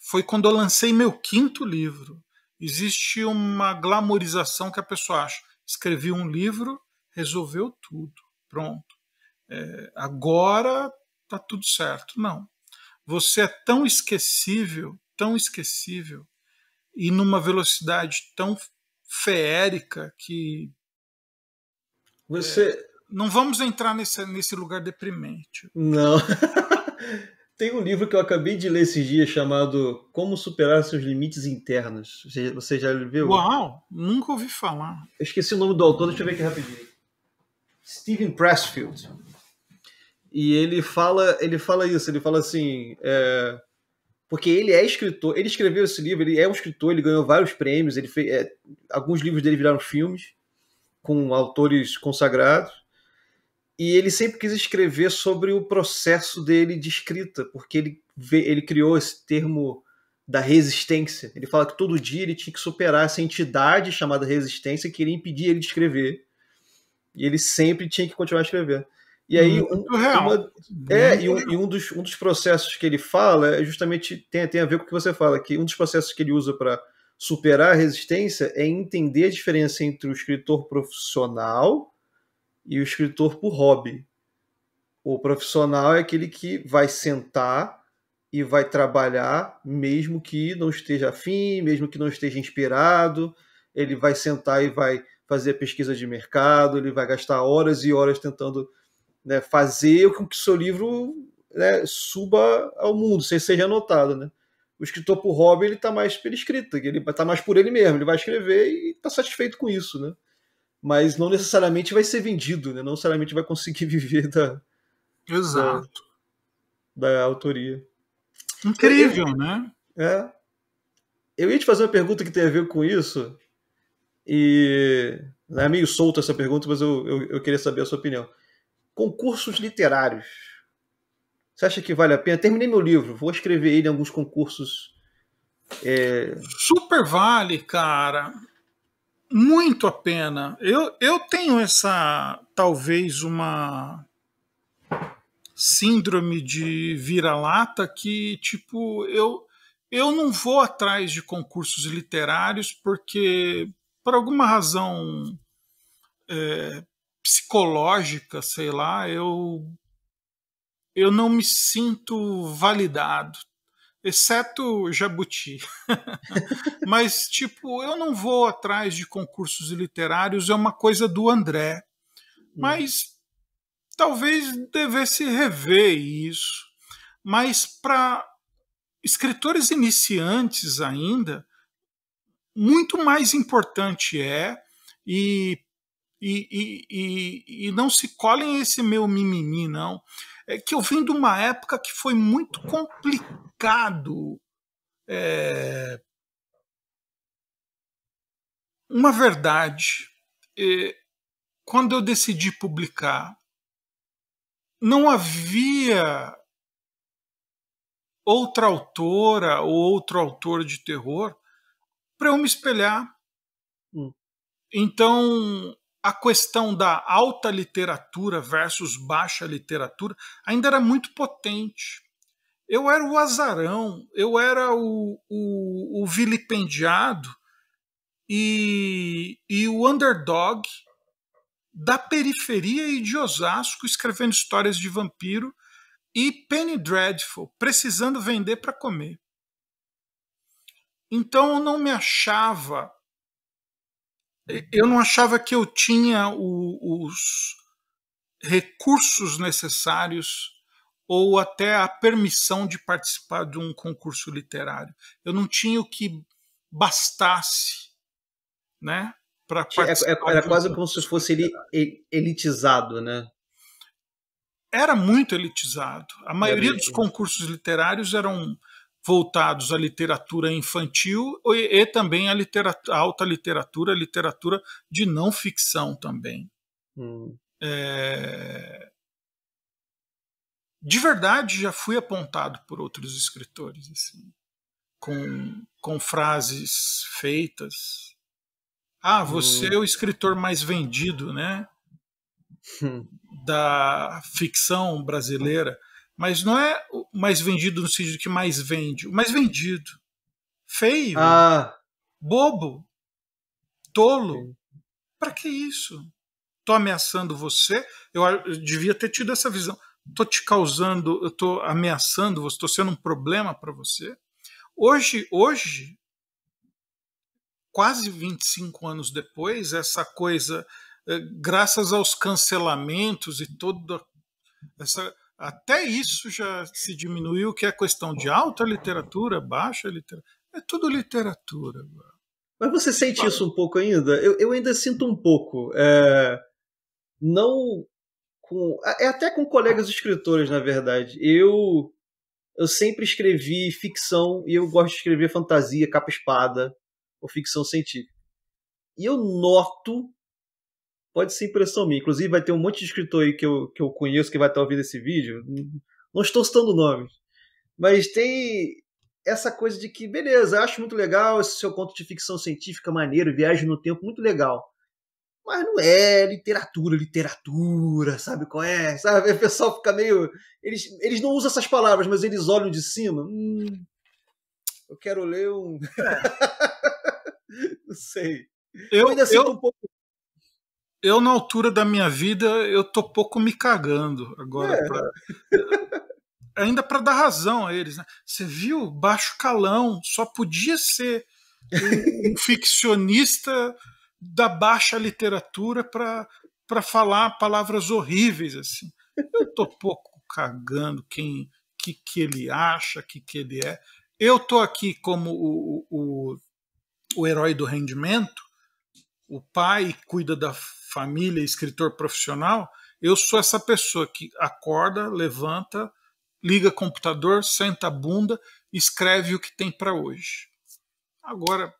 foi quando eu lancei meu quinto livro. Existe uma glamorização que a pessoa acha. Escrevi um livro, resolveu tudo, pronto. É, agora tá tudo certo. Não. Você é tão esquecível, tão esquecível, e numa velocidade tão feérica que. Você, é não vamos entrar nesse, nesse lugar deprimente. Não. Tem um livro que eu acabei de ler esses dias chamado Como Superar Seus Limites Internos. Você, você já viu? Uau! Nunca ouvi falar. Eu esqueci o nome do autor, deixa eu ver aqui rapidinho. Steven Pressfield. E ele fala, ele fala isso, ele fala assim. É... Porque ele é escritor, ele escreveu esse livro, ele é um escritor, ele ganhou vários prêmios, ele fez, é... alguns livros dele viraram filmes com autores consagrados. E ele sempre quis escrever sobre o processo dele de escrita, porque ele, ele criou esse termo da resistência. Ele fala que todo dia ele tinha que superar essa entidade chamada resistência que iria impedir ele de escrever. E ele sempre tinha que continuar a escrever. E aí, hum, um, é uma, é, é e um, e um, dos, um dos processos que ele fala é justamente tem, tem a ver com o que você fala, que um dos processos que ele usa para superar a resistência é entender a diferença entre o escritor profissional e o escritor por hobby. O profissional é aquele que vai sentar e vai trabalhar, mesmo que não esteja afim, mesmo que não esteja inspirado, ele vai sentar e vai fazer pesquisa de mercado, ele vai gastar horas e horas tentando né, fazer com que o seu livro né, suba ao mundo, sem seja notado, né? O escritor por hobby, ele tá mais pela escrita, ele está mais por ele mesmo, ele vai escrever e está satisfeito com isso, né? mas não necessariamente vai ser vendido, né? não necessariamente vai conseguir viver da, Exato. da, da autoria. Incrível, eu, né? É. Eu ia te fazer uma pergunta que tem a ver com isso, e é meio solta essa pergunta, mas eu, eu, eu queria saber a sua opinião. Concursos literários. Você acha que vale a pena? Terminei meu livro, vou escrever ele em alguns concursos. É... Super vale, cara muito a pena. Eu, eu tenho essa, talvez, uma síndrome de vira-lata que, tipo, eu, eu não vou atrás de concursos literários porque, por alguma razão é, psicológica, sei lá, eu, eu não me sinto validado exceto Jabuti. Mas, tipo, eu não vou atrás de concursos literários, é uma coisa do André. Hum. Mas hum. talvez devesse rever isso. Mas para escritores iniciantes ainda, muito mais importante é, e, e, e, e não se colhem esse meu mimimi, não é que eu vim de uma época que foi muito complicado. É, uma verdade, é, quando eu decidi publicar, não havia outra autora ou outro autor de terror para eu me espelhar. Hum. Então, a questão da alta literatura versus baixa literatura ainda era muito potente. Eu era o azarão, eu era o, o, o vilipendiado e, e o underdog da periferia e de Osasco escrevendo histórias de vampiro e Penny Dreadful precisando vender para comer. Então eu não me achava eu não achava que eu tinha o, os recursos necessários ou até a permissão de participar de um concurso literário. Eu não tinha o que bastasse, né? Para é, é, participar. Era, era quase um como se fosse elitizado, né? Era muito elitizado. A maioria dos concursos literários eram voltados à literatura infantil e, e também à literatura, alta literatura, literatura de não ficção também. Hum. É... De verdade, já fui apontado por outros escritores assim, com, com frases feitas. Ah, você hum. é o hum. escritor mais vendido, né? Hum. Da ficção brasileira. Mas não é o mais vendido no sentido que mais vende, o mais vendido. Feio, ah. bobo, tolo. Para que isso? Tô ameaçando você. Eu, devia ter tido essa visão. Tô te causando, eu tô ameaçando você, tô sendo um problema para você. Hoje, hoje, quase 25 anos depois, essa coisa, eh, graças aos cancelamentos e toda essa até isso já se diminuiu, que é questão de alta literatura, baixa literatura. É tudo literatura. Mas você sente isso um pouco ainda? Eu, eu ainda sinto um pouco. É, não com. É até com colegas escritores, na verdade. Eu. Eu sempre escrevi ficção e eu gosto de escrever fantasia, capa-espada ou ficção científica. E eu noto Pode ser impressão minha. Inclusive, vai ter um monte de escritor aí que eu, que eu conheço que vai estar ouvindo esse vídeo. Não estou citando nomes. Mas tem essa coisa de que, beleza, acho muito legal esse seu conto de ficção científica maneiro, viagem no tempo, muito legal. Mas não é literatura, literatura, sabe qual é? Sabe? O pessoal fica meio. Eles, eles não usam essas palavras, mas eles olham de cima. Hum, eu quero ler um. É. não sei. Eu, eu ainda sinto eu... um pouco eu, na altura da minha vida, eu tô pouco me cagando agora. É. Pra... Ainda para dar razão a eles. Né? Você viu? Baixo calão. Só podia ser um, ficcionista da baixa literatura para falar palavras horríveis assim. Eu tô pouco cagando quem que, que ele acha, que que ele é. Eu tô aqui como o, o, o herói do rendimento, o pai cuida da família, escritor profissional, eu sou essa pessoa que acorda, levanta, liga computador, senta a bunda, escreve o que tem para hoje. Agora,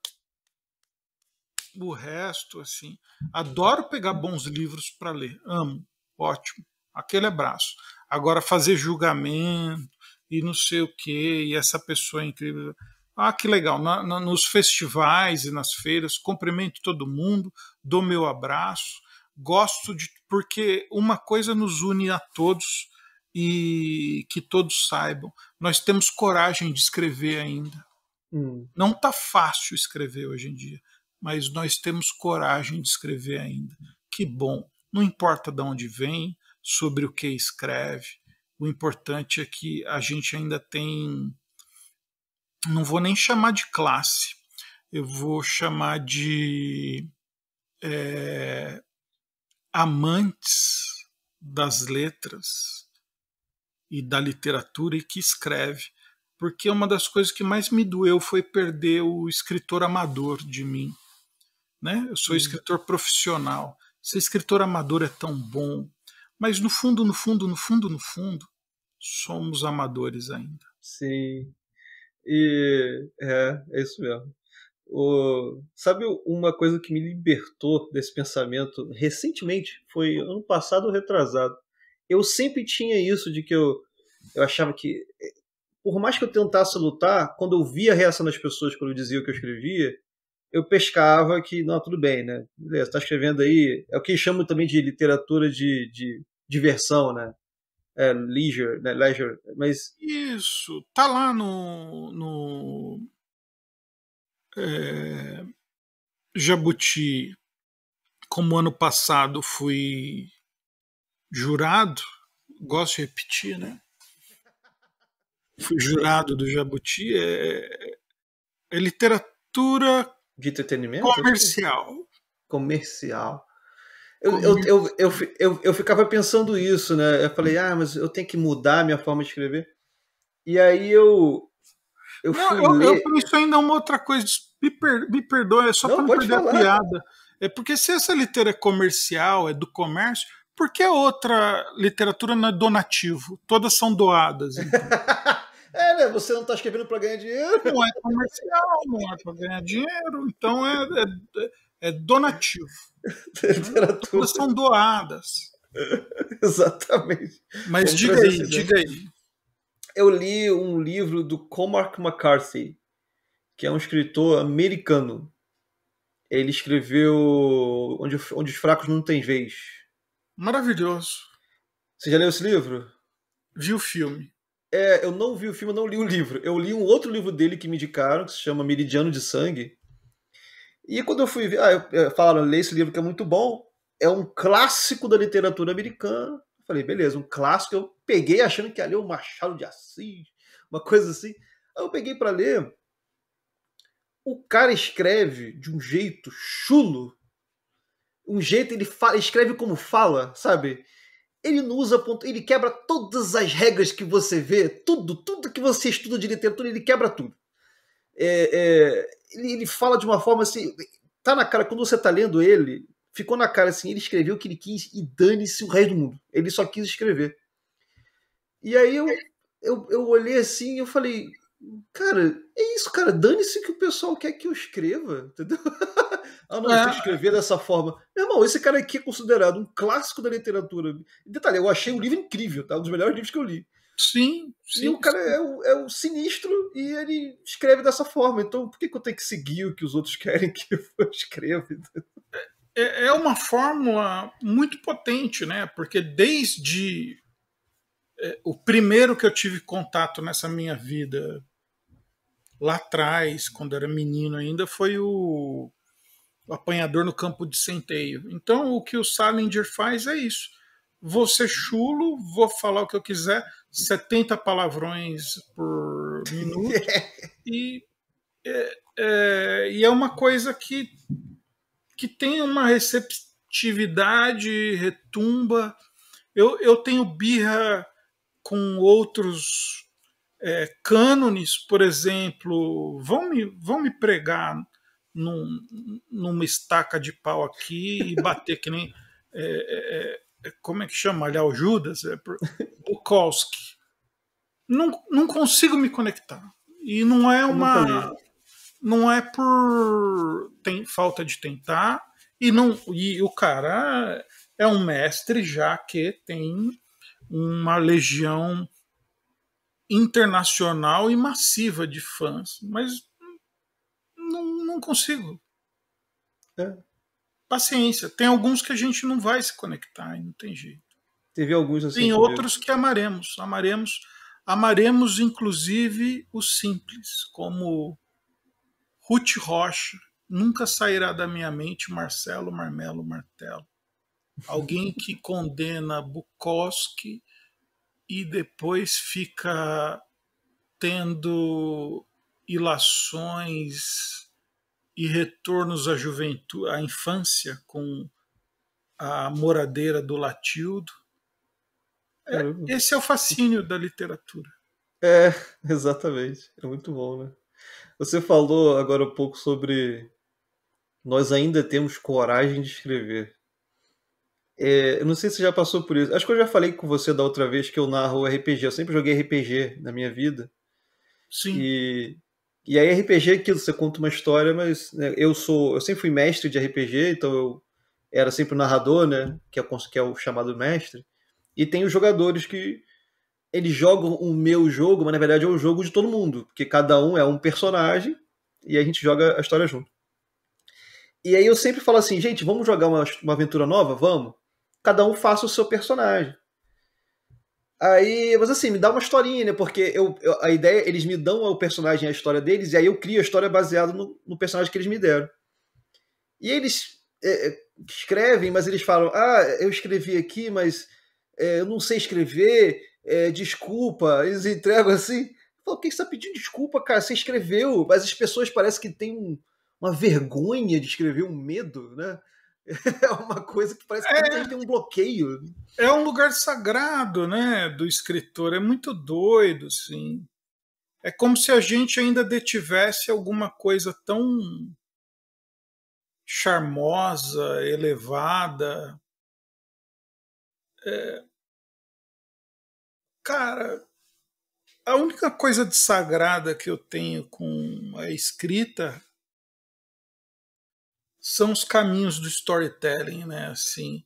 o resto, assim, adoro pegar bons livros para ler, amo, ótimo, aquele abraço. Agora, fazer julgamento e não sei o que, e essa pessoa é incrível, ah, que legal! Na, na, nos festivais e nas feiras, cumprimento todo mundo, dou meu abraço, gosto de. porque uma coisa nos une a todos e que todos saibam. Nós temos coragem de escrever ainda. Hum. Não está fácil escrever hoje em dia, mas nós temos coragem de escrever ainda. Que bom! Não importa de onde vem, sobre o que escreve, o importante é que a gente ainda tem não vou nem chamar de classe, eu vou chamar de é, amantes das letras e da literatura e que escreve, porque uma das coisas que mais me doeu foi perder o escritor amador de mim. Né? Eu sou escritor profissional. Ser escritor amador é tão bom, mas no fundo, no fundo, no fundo, no fundo, somos amadores ainda. Sim. E é, é isso mesmo. O, sabe uma coisa que me libertou desse pensamento recentemente? Foi ano passado ou retrasado. Eu sempre tinha isso de que eu, eu achava que, é, por mais que eu tentasse lutar, quando eu via a reação das pessoas quando eu dizia o que eu escrevia, eu pescava que, não, tudo bem, né? Beleza, tá escrevendo aí. É o que chamam também de literatura de, de diversão, né? é, Leisure, né? Leisure, mas... Isso, tá lá no... no é, Jabuti, como ano passado fui jurado, gosto de repetir, né? Fui jurado do Jabuti, é, é literatura de entretenimento? Comercial. Comercial. Eu, eu, eu, eu, eu, eu ficava pensando isso, né? Eu falei, ah, mas eu tenho que mudar a minha forma de escrever. E aí eu. Eu, não, fui eu, ler... eu ainda é uma outra coisa. Me, per, me perdoa, é só para não perder falar. a piada. É porque se essa literatura é comercial, é do comércio, por que a outra literatura não é donativo? Todas são doadas. Então. é, né? Você não está escrevendo para ganhar dinheiro. Não é comercial, não é para ganhar dinheiro. Então é, é, é é donativo. Literatura. Né? São doadas. Exatamente. Mas Vamos diga aí, diga aí. Eu li um livro do Cormac McCarthy, que é um escritor americano. Ele escreveu Onde, Onde os Fracos Não Têm Vez. Maravilhoso. Você já leu esse livro? Vi o filme. É, eu não vi o filme, eu não li o livro. Eu li um outro livro dele que me indicaram, que se chama Meridiano de Sangue, e quando eu fui ver, ah, eu, eu falaram, lê esse livro que é muito bom, é um clássico da literatura americana. Eu falei, beleza, um clássico. Eu peguei achando que ali é o Machado de Assis, uma coisa assim. Aí eu peguei para ler. O cara escreve de um jeito chulo, um jeito ele fala, escreve como fala, sabe? Ele não usa ponto, ele quebra todas as regras que você vê, tudo, tudo que você estuda de literatura, ele quebra tudo. É, é, ele, ele, fala de uma forma assim. Tá na cara, quando você tá lendo ele, ficou na cara assim, ele escreveu o que ele quis e dane-se o resto do mundo. Ele só quis escrever. E aí eu, eu, eu olhei assim e eu falei, cara, é isso, cara, dane-se que o pessoal quer que eu escreva, entendeu? ah, não, é. eu escrever dessa forma. Meu irmão, esse cara aqui é considerado um clássico da literatura. Detalhe, eu achei o um livro incrível, tá? Um dos melhores livros que eu li. Sim, sim. E o cara é o, é o sinistro e ele escreve dessa forma. Então, por que, que eu tenho que seguir o que os outros querem que eu escreva? É, é, é uma fórmula muito potente, né? Porque desde é, o primeiro que eu tive contato nessa minha vida, lá atrás, quando era menino ainda, foi o, o Apanhador no Campo de Centeio. Então, o que o Salinger faz é isso vou ser chulo, vou falar o que eu quiser, 70 palavrões por minuto. e, é, é, e é uma coisa que, que tem uma receptividade, retumba. Eu, eu tenho birra com outros é, cânones, por exemplo, vão me, vão me pregar num, numa estaca de pau aqui e bater que nem. É, é, é é, como é que chama? Aliás, o Judas, é, Bukowski. Não, não consigo me conectar. E não é uma. Não é por tem, falta de tentar. E, não, e o cara é um mestre, já que tem uma legião internacional e massiva de fãs. Mas não, não consigo. É paciência. Tem alguns que a gente não vai se conectar, não tem jeito. Teve alguns assim. Tem outros que amaremos, amaremos, amaremos inclusive o simples, como Ruth Rocha. Nunca sairá da minha mente Marcelo Marmelo Martelo. Alguém que condena Bukowski e depois fica tendo ilações e retornos à juventude, à infância com a moradeira do Latildo. É, é esse é o fascínio da literatura. É, exatamente. É muito bom, né? Você falou agora um pouco sobre nós ainda temos coragem de escrever. É, eu não sei se você já passou por isso. Acho que eu já falei com você da outra vez que eu narro RPG. Eu sempre joguei RPG na minha vida. Sim. E e aí RPG é aquilo, você conta uma história, mas né, eu sou, eu sempre fui mestre de RPG, então eu era sempre o narrador, né, que é, que é o chamado mestre. E tem os jogadores que eles jogam o meu jogo, mas na verdade é o jogo de todo mundo, porque cada um é um personagem e a gente joga a história junto. E aí eu sempre falo assim, gente, vamos jogar uma, uma aventura nova? Vamos. Cada um faça o seu personagem. Aí, mas assim, me dá uma historinha, né? Porque eu, eu a ideia, eles me dão o personagem a história deles, e aí eu crio a história baseada no, no personagem que eles me deram. E eles é, é escrevem, mas eles falam: ah, eu escrevi aqui, mas é, eu não sei escrever, é, desculpa. Eles entregam assim. Falo, por que você está pedindo desculpa, cara? Você escreveu, mas as pessoas parecem que têm um, uma vergonha de escrever, um medo, né? É uma coisa que parece que é, a gente tem um bloqueio. É um lugar sagrado, né, do escritor. É muito doido, sim. É como se a gente ainda detivesse alguma coisa tão charmosa, elevada. É... Cara, a única coisa de sagrada que eu tenho com a escrita são os caminhos do storytelling, né? Assim,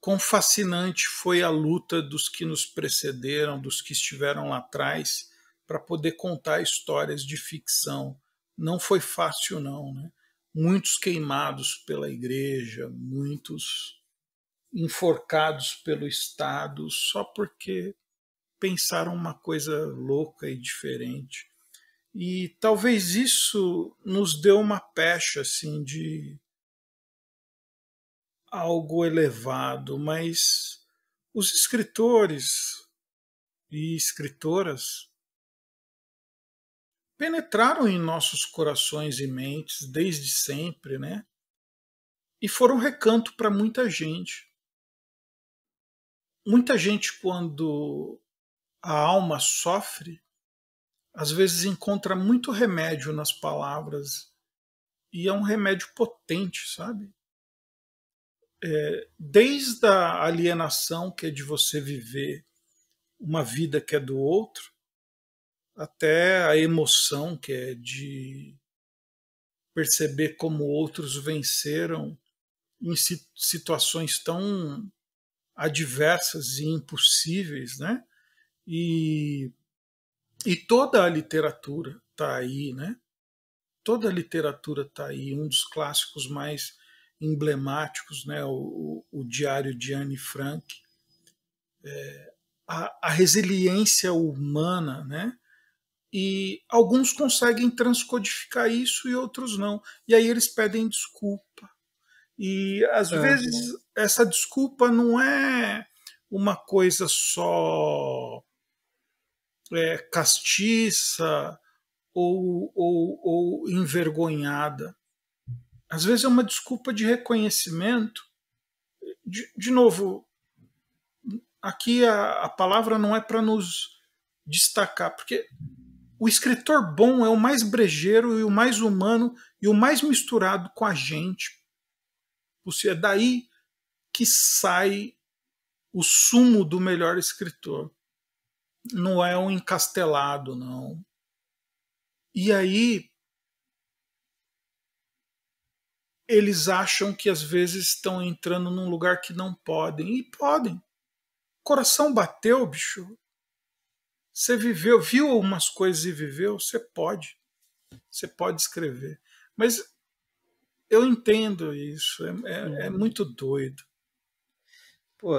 quão fascinante foi a luta dos que nos precederam, dos que estiveram lá atrás, para poder contar histórias de ficção. Não foi fácil, não, né? Muitos queimados pela igreja, muitos enforcados pelo Estado só porque pensaram uma coisa louca e diferente. E talvez isso nos deu uma pecha assim de algo elevado, mas os escritores e escritoras penetraram em nossos corações e mentes desde sempre, né? E foram recanto para muita gente. Muita gente quando a alma sofre, às vezes encontra muito remédio nas palavras e é um remédio potente, sabe? É, desde a alienação que é de você viver uma vida que é do outro, até a emoção que é de perceber como outros venceram em situações tão adversas e impossíveis, né? E e toda a literatura está aí, né? Toda a literatura está aí. Um dos clássicos mais emblemáticos, né? O, o, o Diário de Anne Frank. É, a, a resiliência humana, né? E alguns conseguem transcodificar isso e outros não. E aí eles pedem desculpa. E às é. vezes essa desculpa não é uma coisa só é, castiça ou, ou, ou envergonhada. Às vezes é uma desculpa de reconhecimento. De, de novo, aqui a, a palavra não é para nos destacar, porque o escritor bom é o mais brejeiro e o mais humano e o mais misturado com a gente. É daí que sai o sumo do melhor escritor não é um encastelado, não. E aí eles acham que às vezes estão entrando num lugar que não podem. E podem. Coração bateu, bicho. Você viveu, viu umas coisas e viveu, você pode. Você pode escrever. Mas eu entendo isso. É, é, é uhum. muito doido. Pô,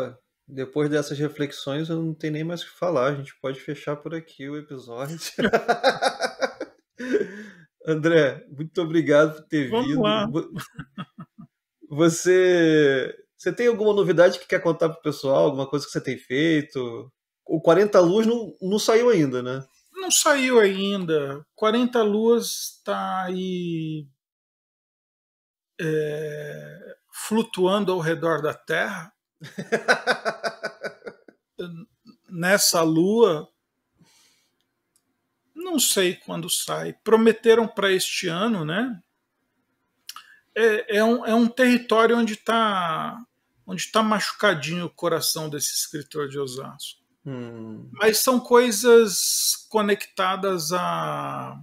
depois dessas reflexões, eu não tenho nem mais o que falar. A gente pode fechar por aqui o episódio. André, muito obrigado por ter Vamos vindo. Lá. Você, você tem alguma novidade que quer contar para o pessoal? Alguma coisa que você tem feito? O 40 Luz não, não saiu ainda, né? Não saiu ainda. 40 Luz está aí é, flutuando ao redor da Terra Nessa lua, não sei quando sai. Prometeram para este ano, né? É, é, um, é um território onde está onde tá machucadinho o coração desse escritor de Osasco. Hum. Mas são coisas conectadas a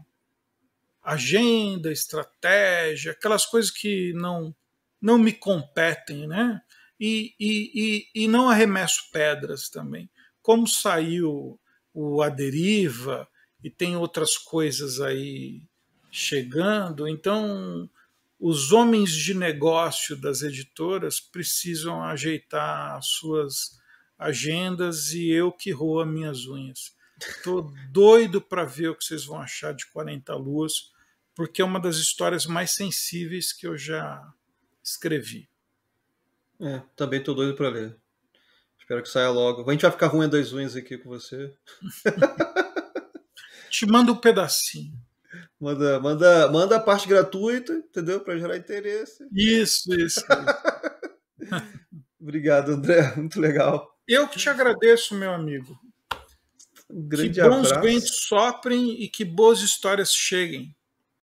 agenda, estratégia, aquelas coisas que não, não me competem, né? e, e, e, e não arremesso pedras também. Como saiu o A Deriva e tem outras coisas aí chegando, então os homens de negócio das editoras precisam ajeitar suas agendas e eu que roo as minhas unhas. Estou doido para ver o que vocês vão achar de 40 Luas, porque é uma das histórias mais sensíveis que eu já escrevi. É, também tô doido pra ler. Espero que saia logo. A gente vai ficar ruim das unhas aqui com você. Te manda um pedacinho. Manda, manda, manda a parte gratuita, entendeu? Para gerar interesse. Isso, isso. Obrigado, André. Muito legal. Eu que te agradeço, meu amigo. Um grande que bons abraço. ventos soprem e que boas histórias cheguem.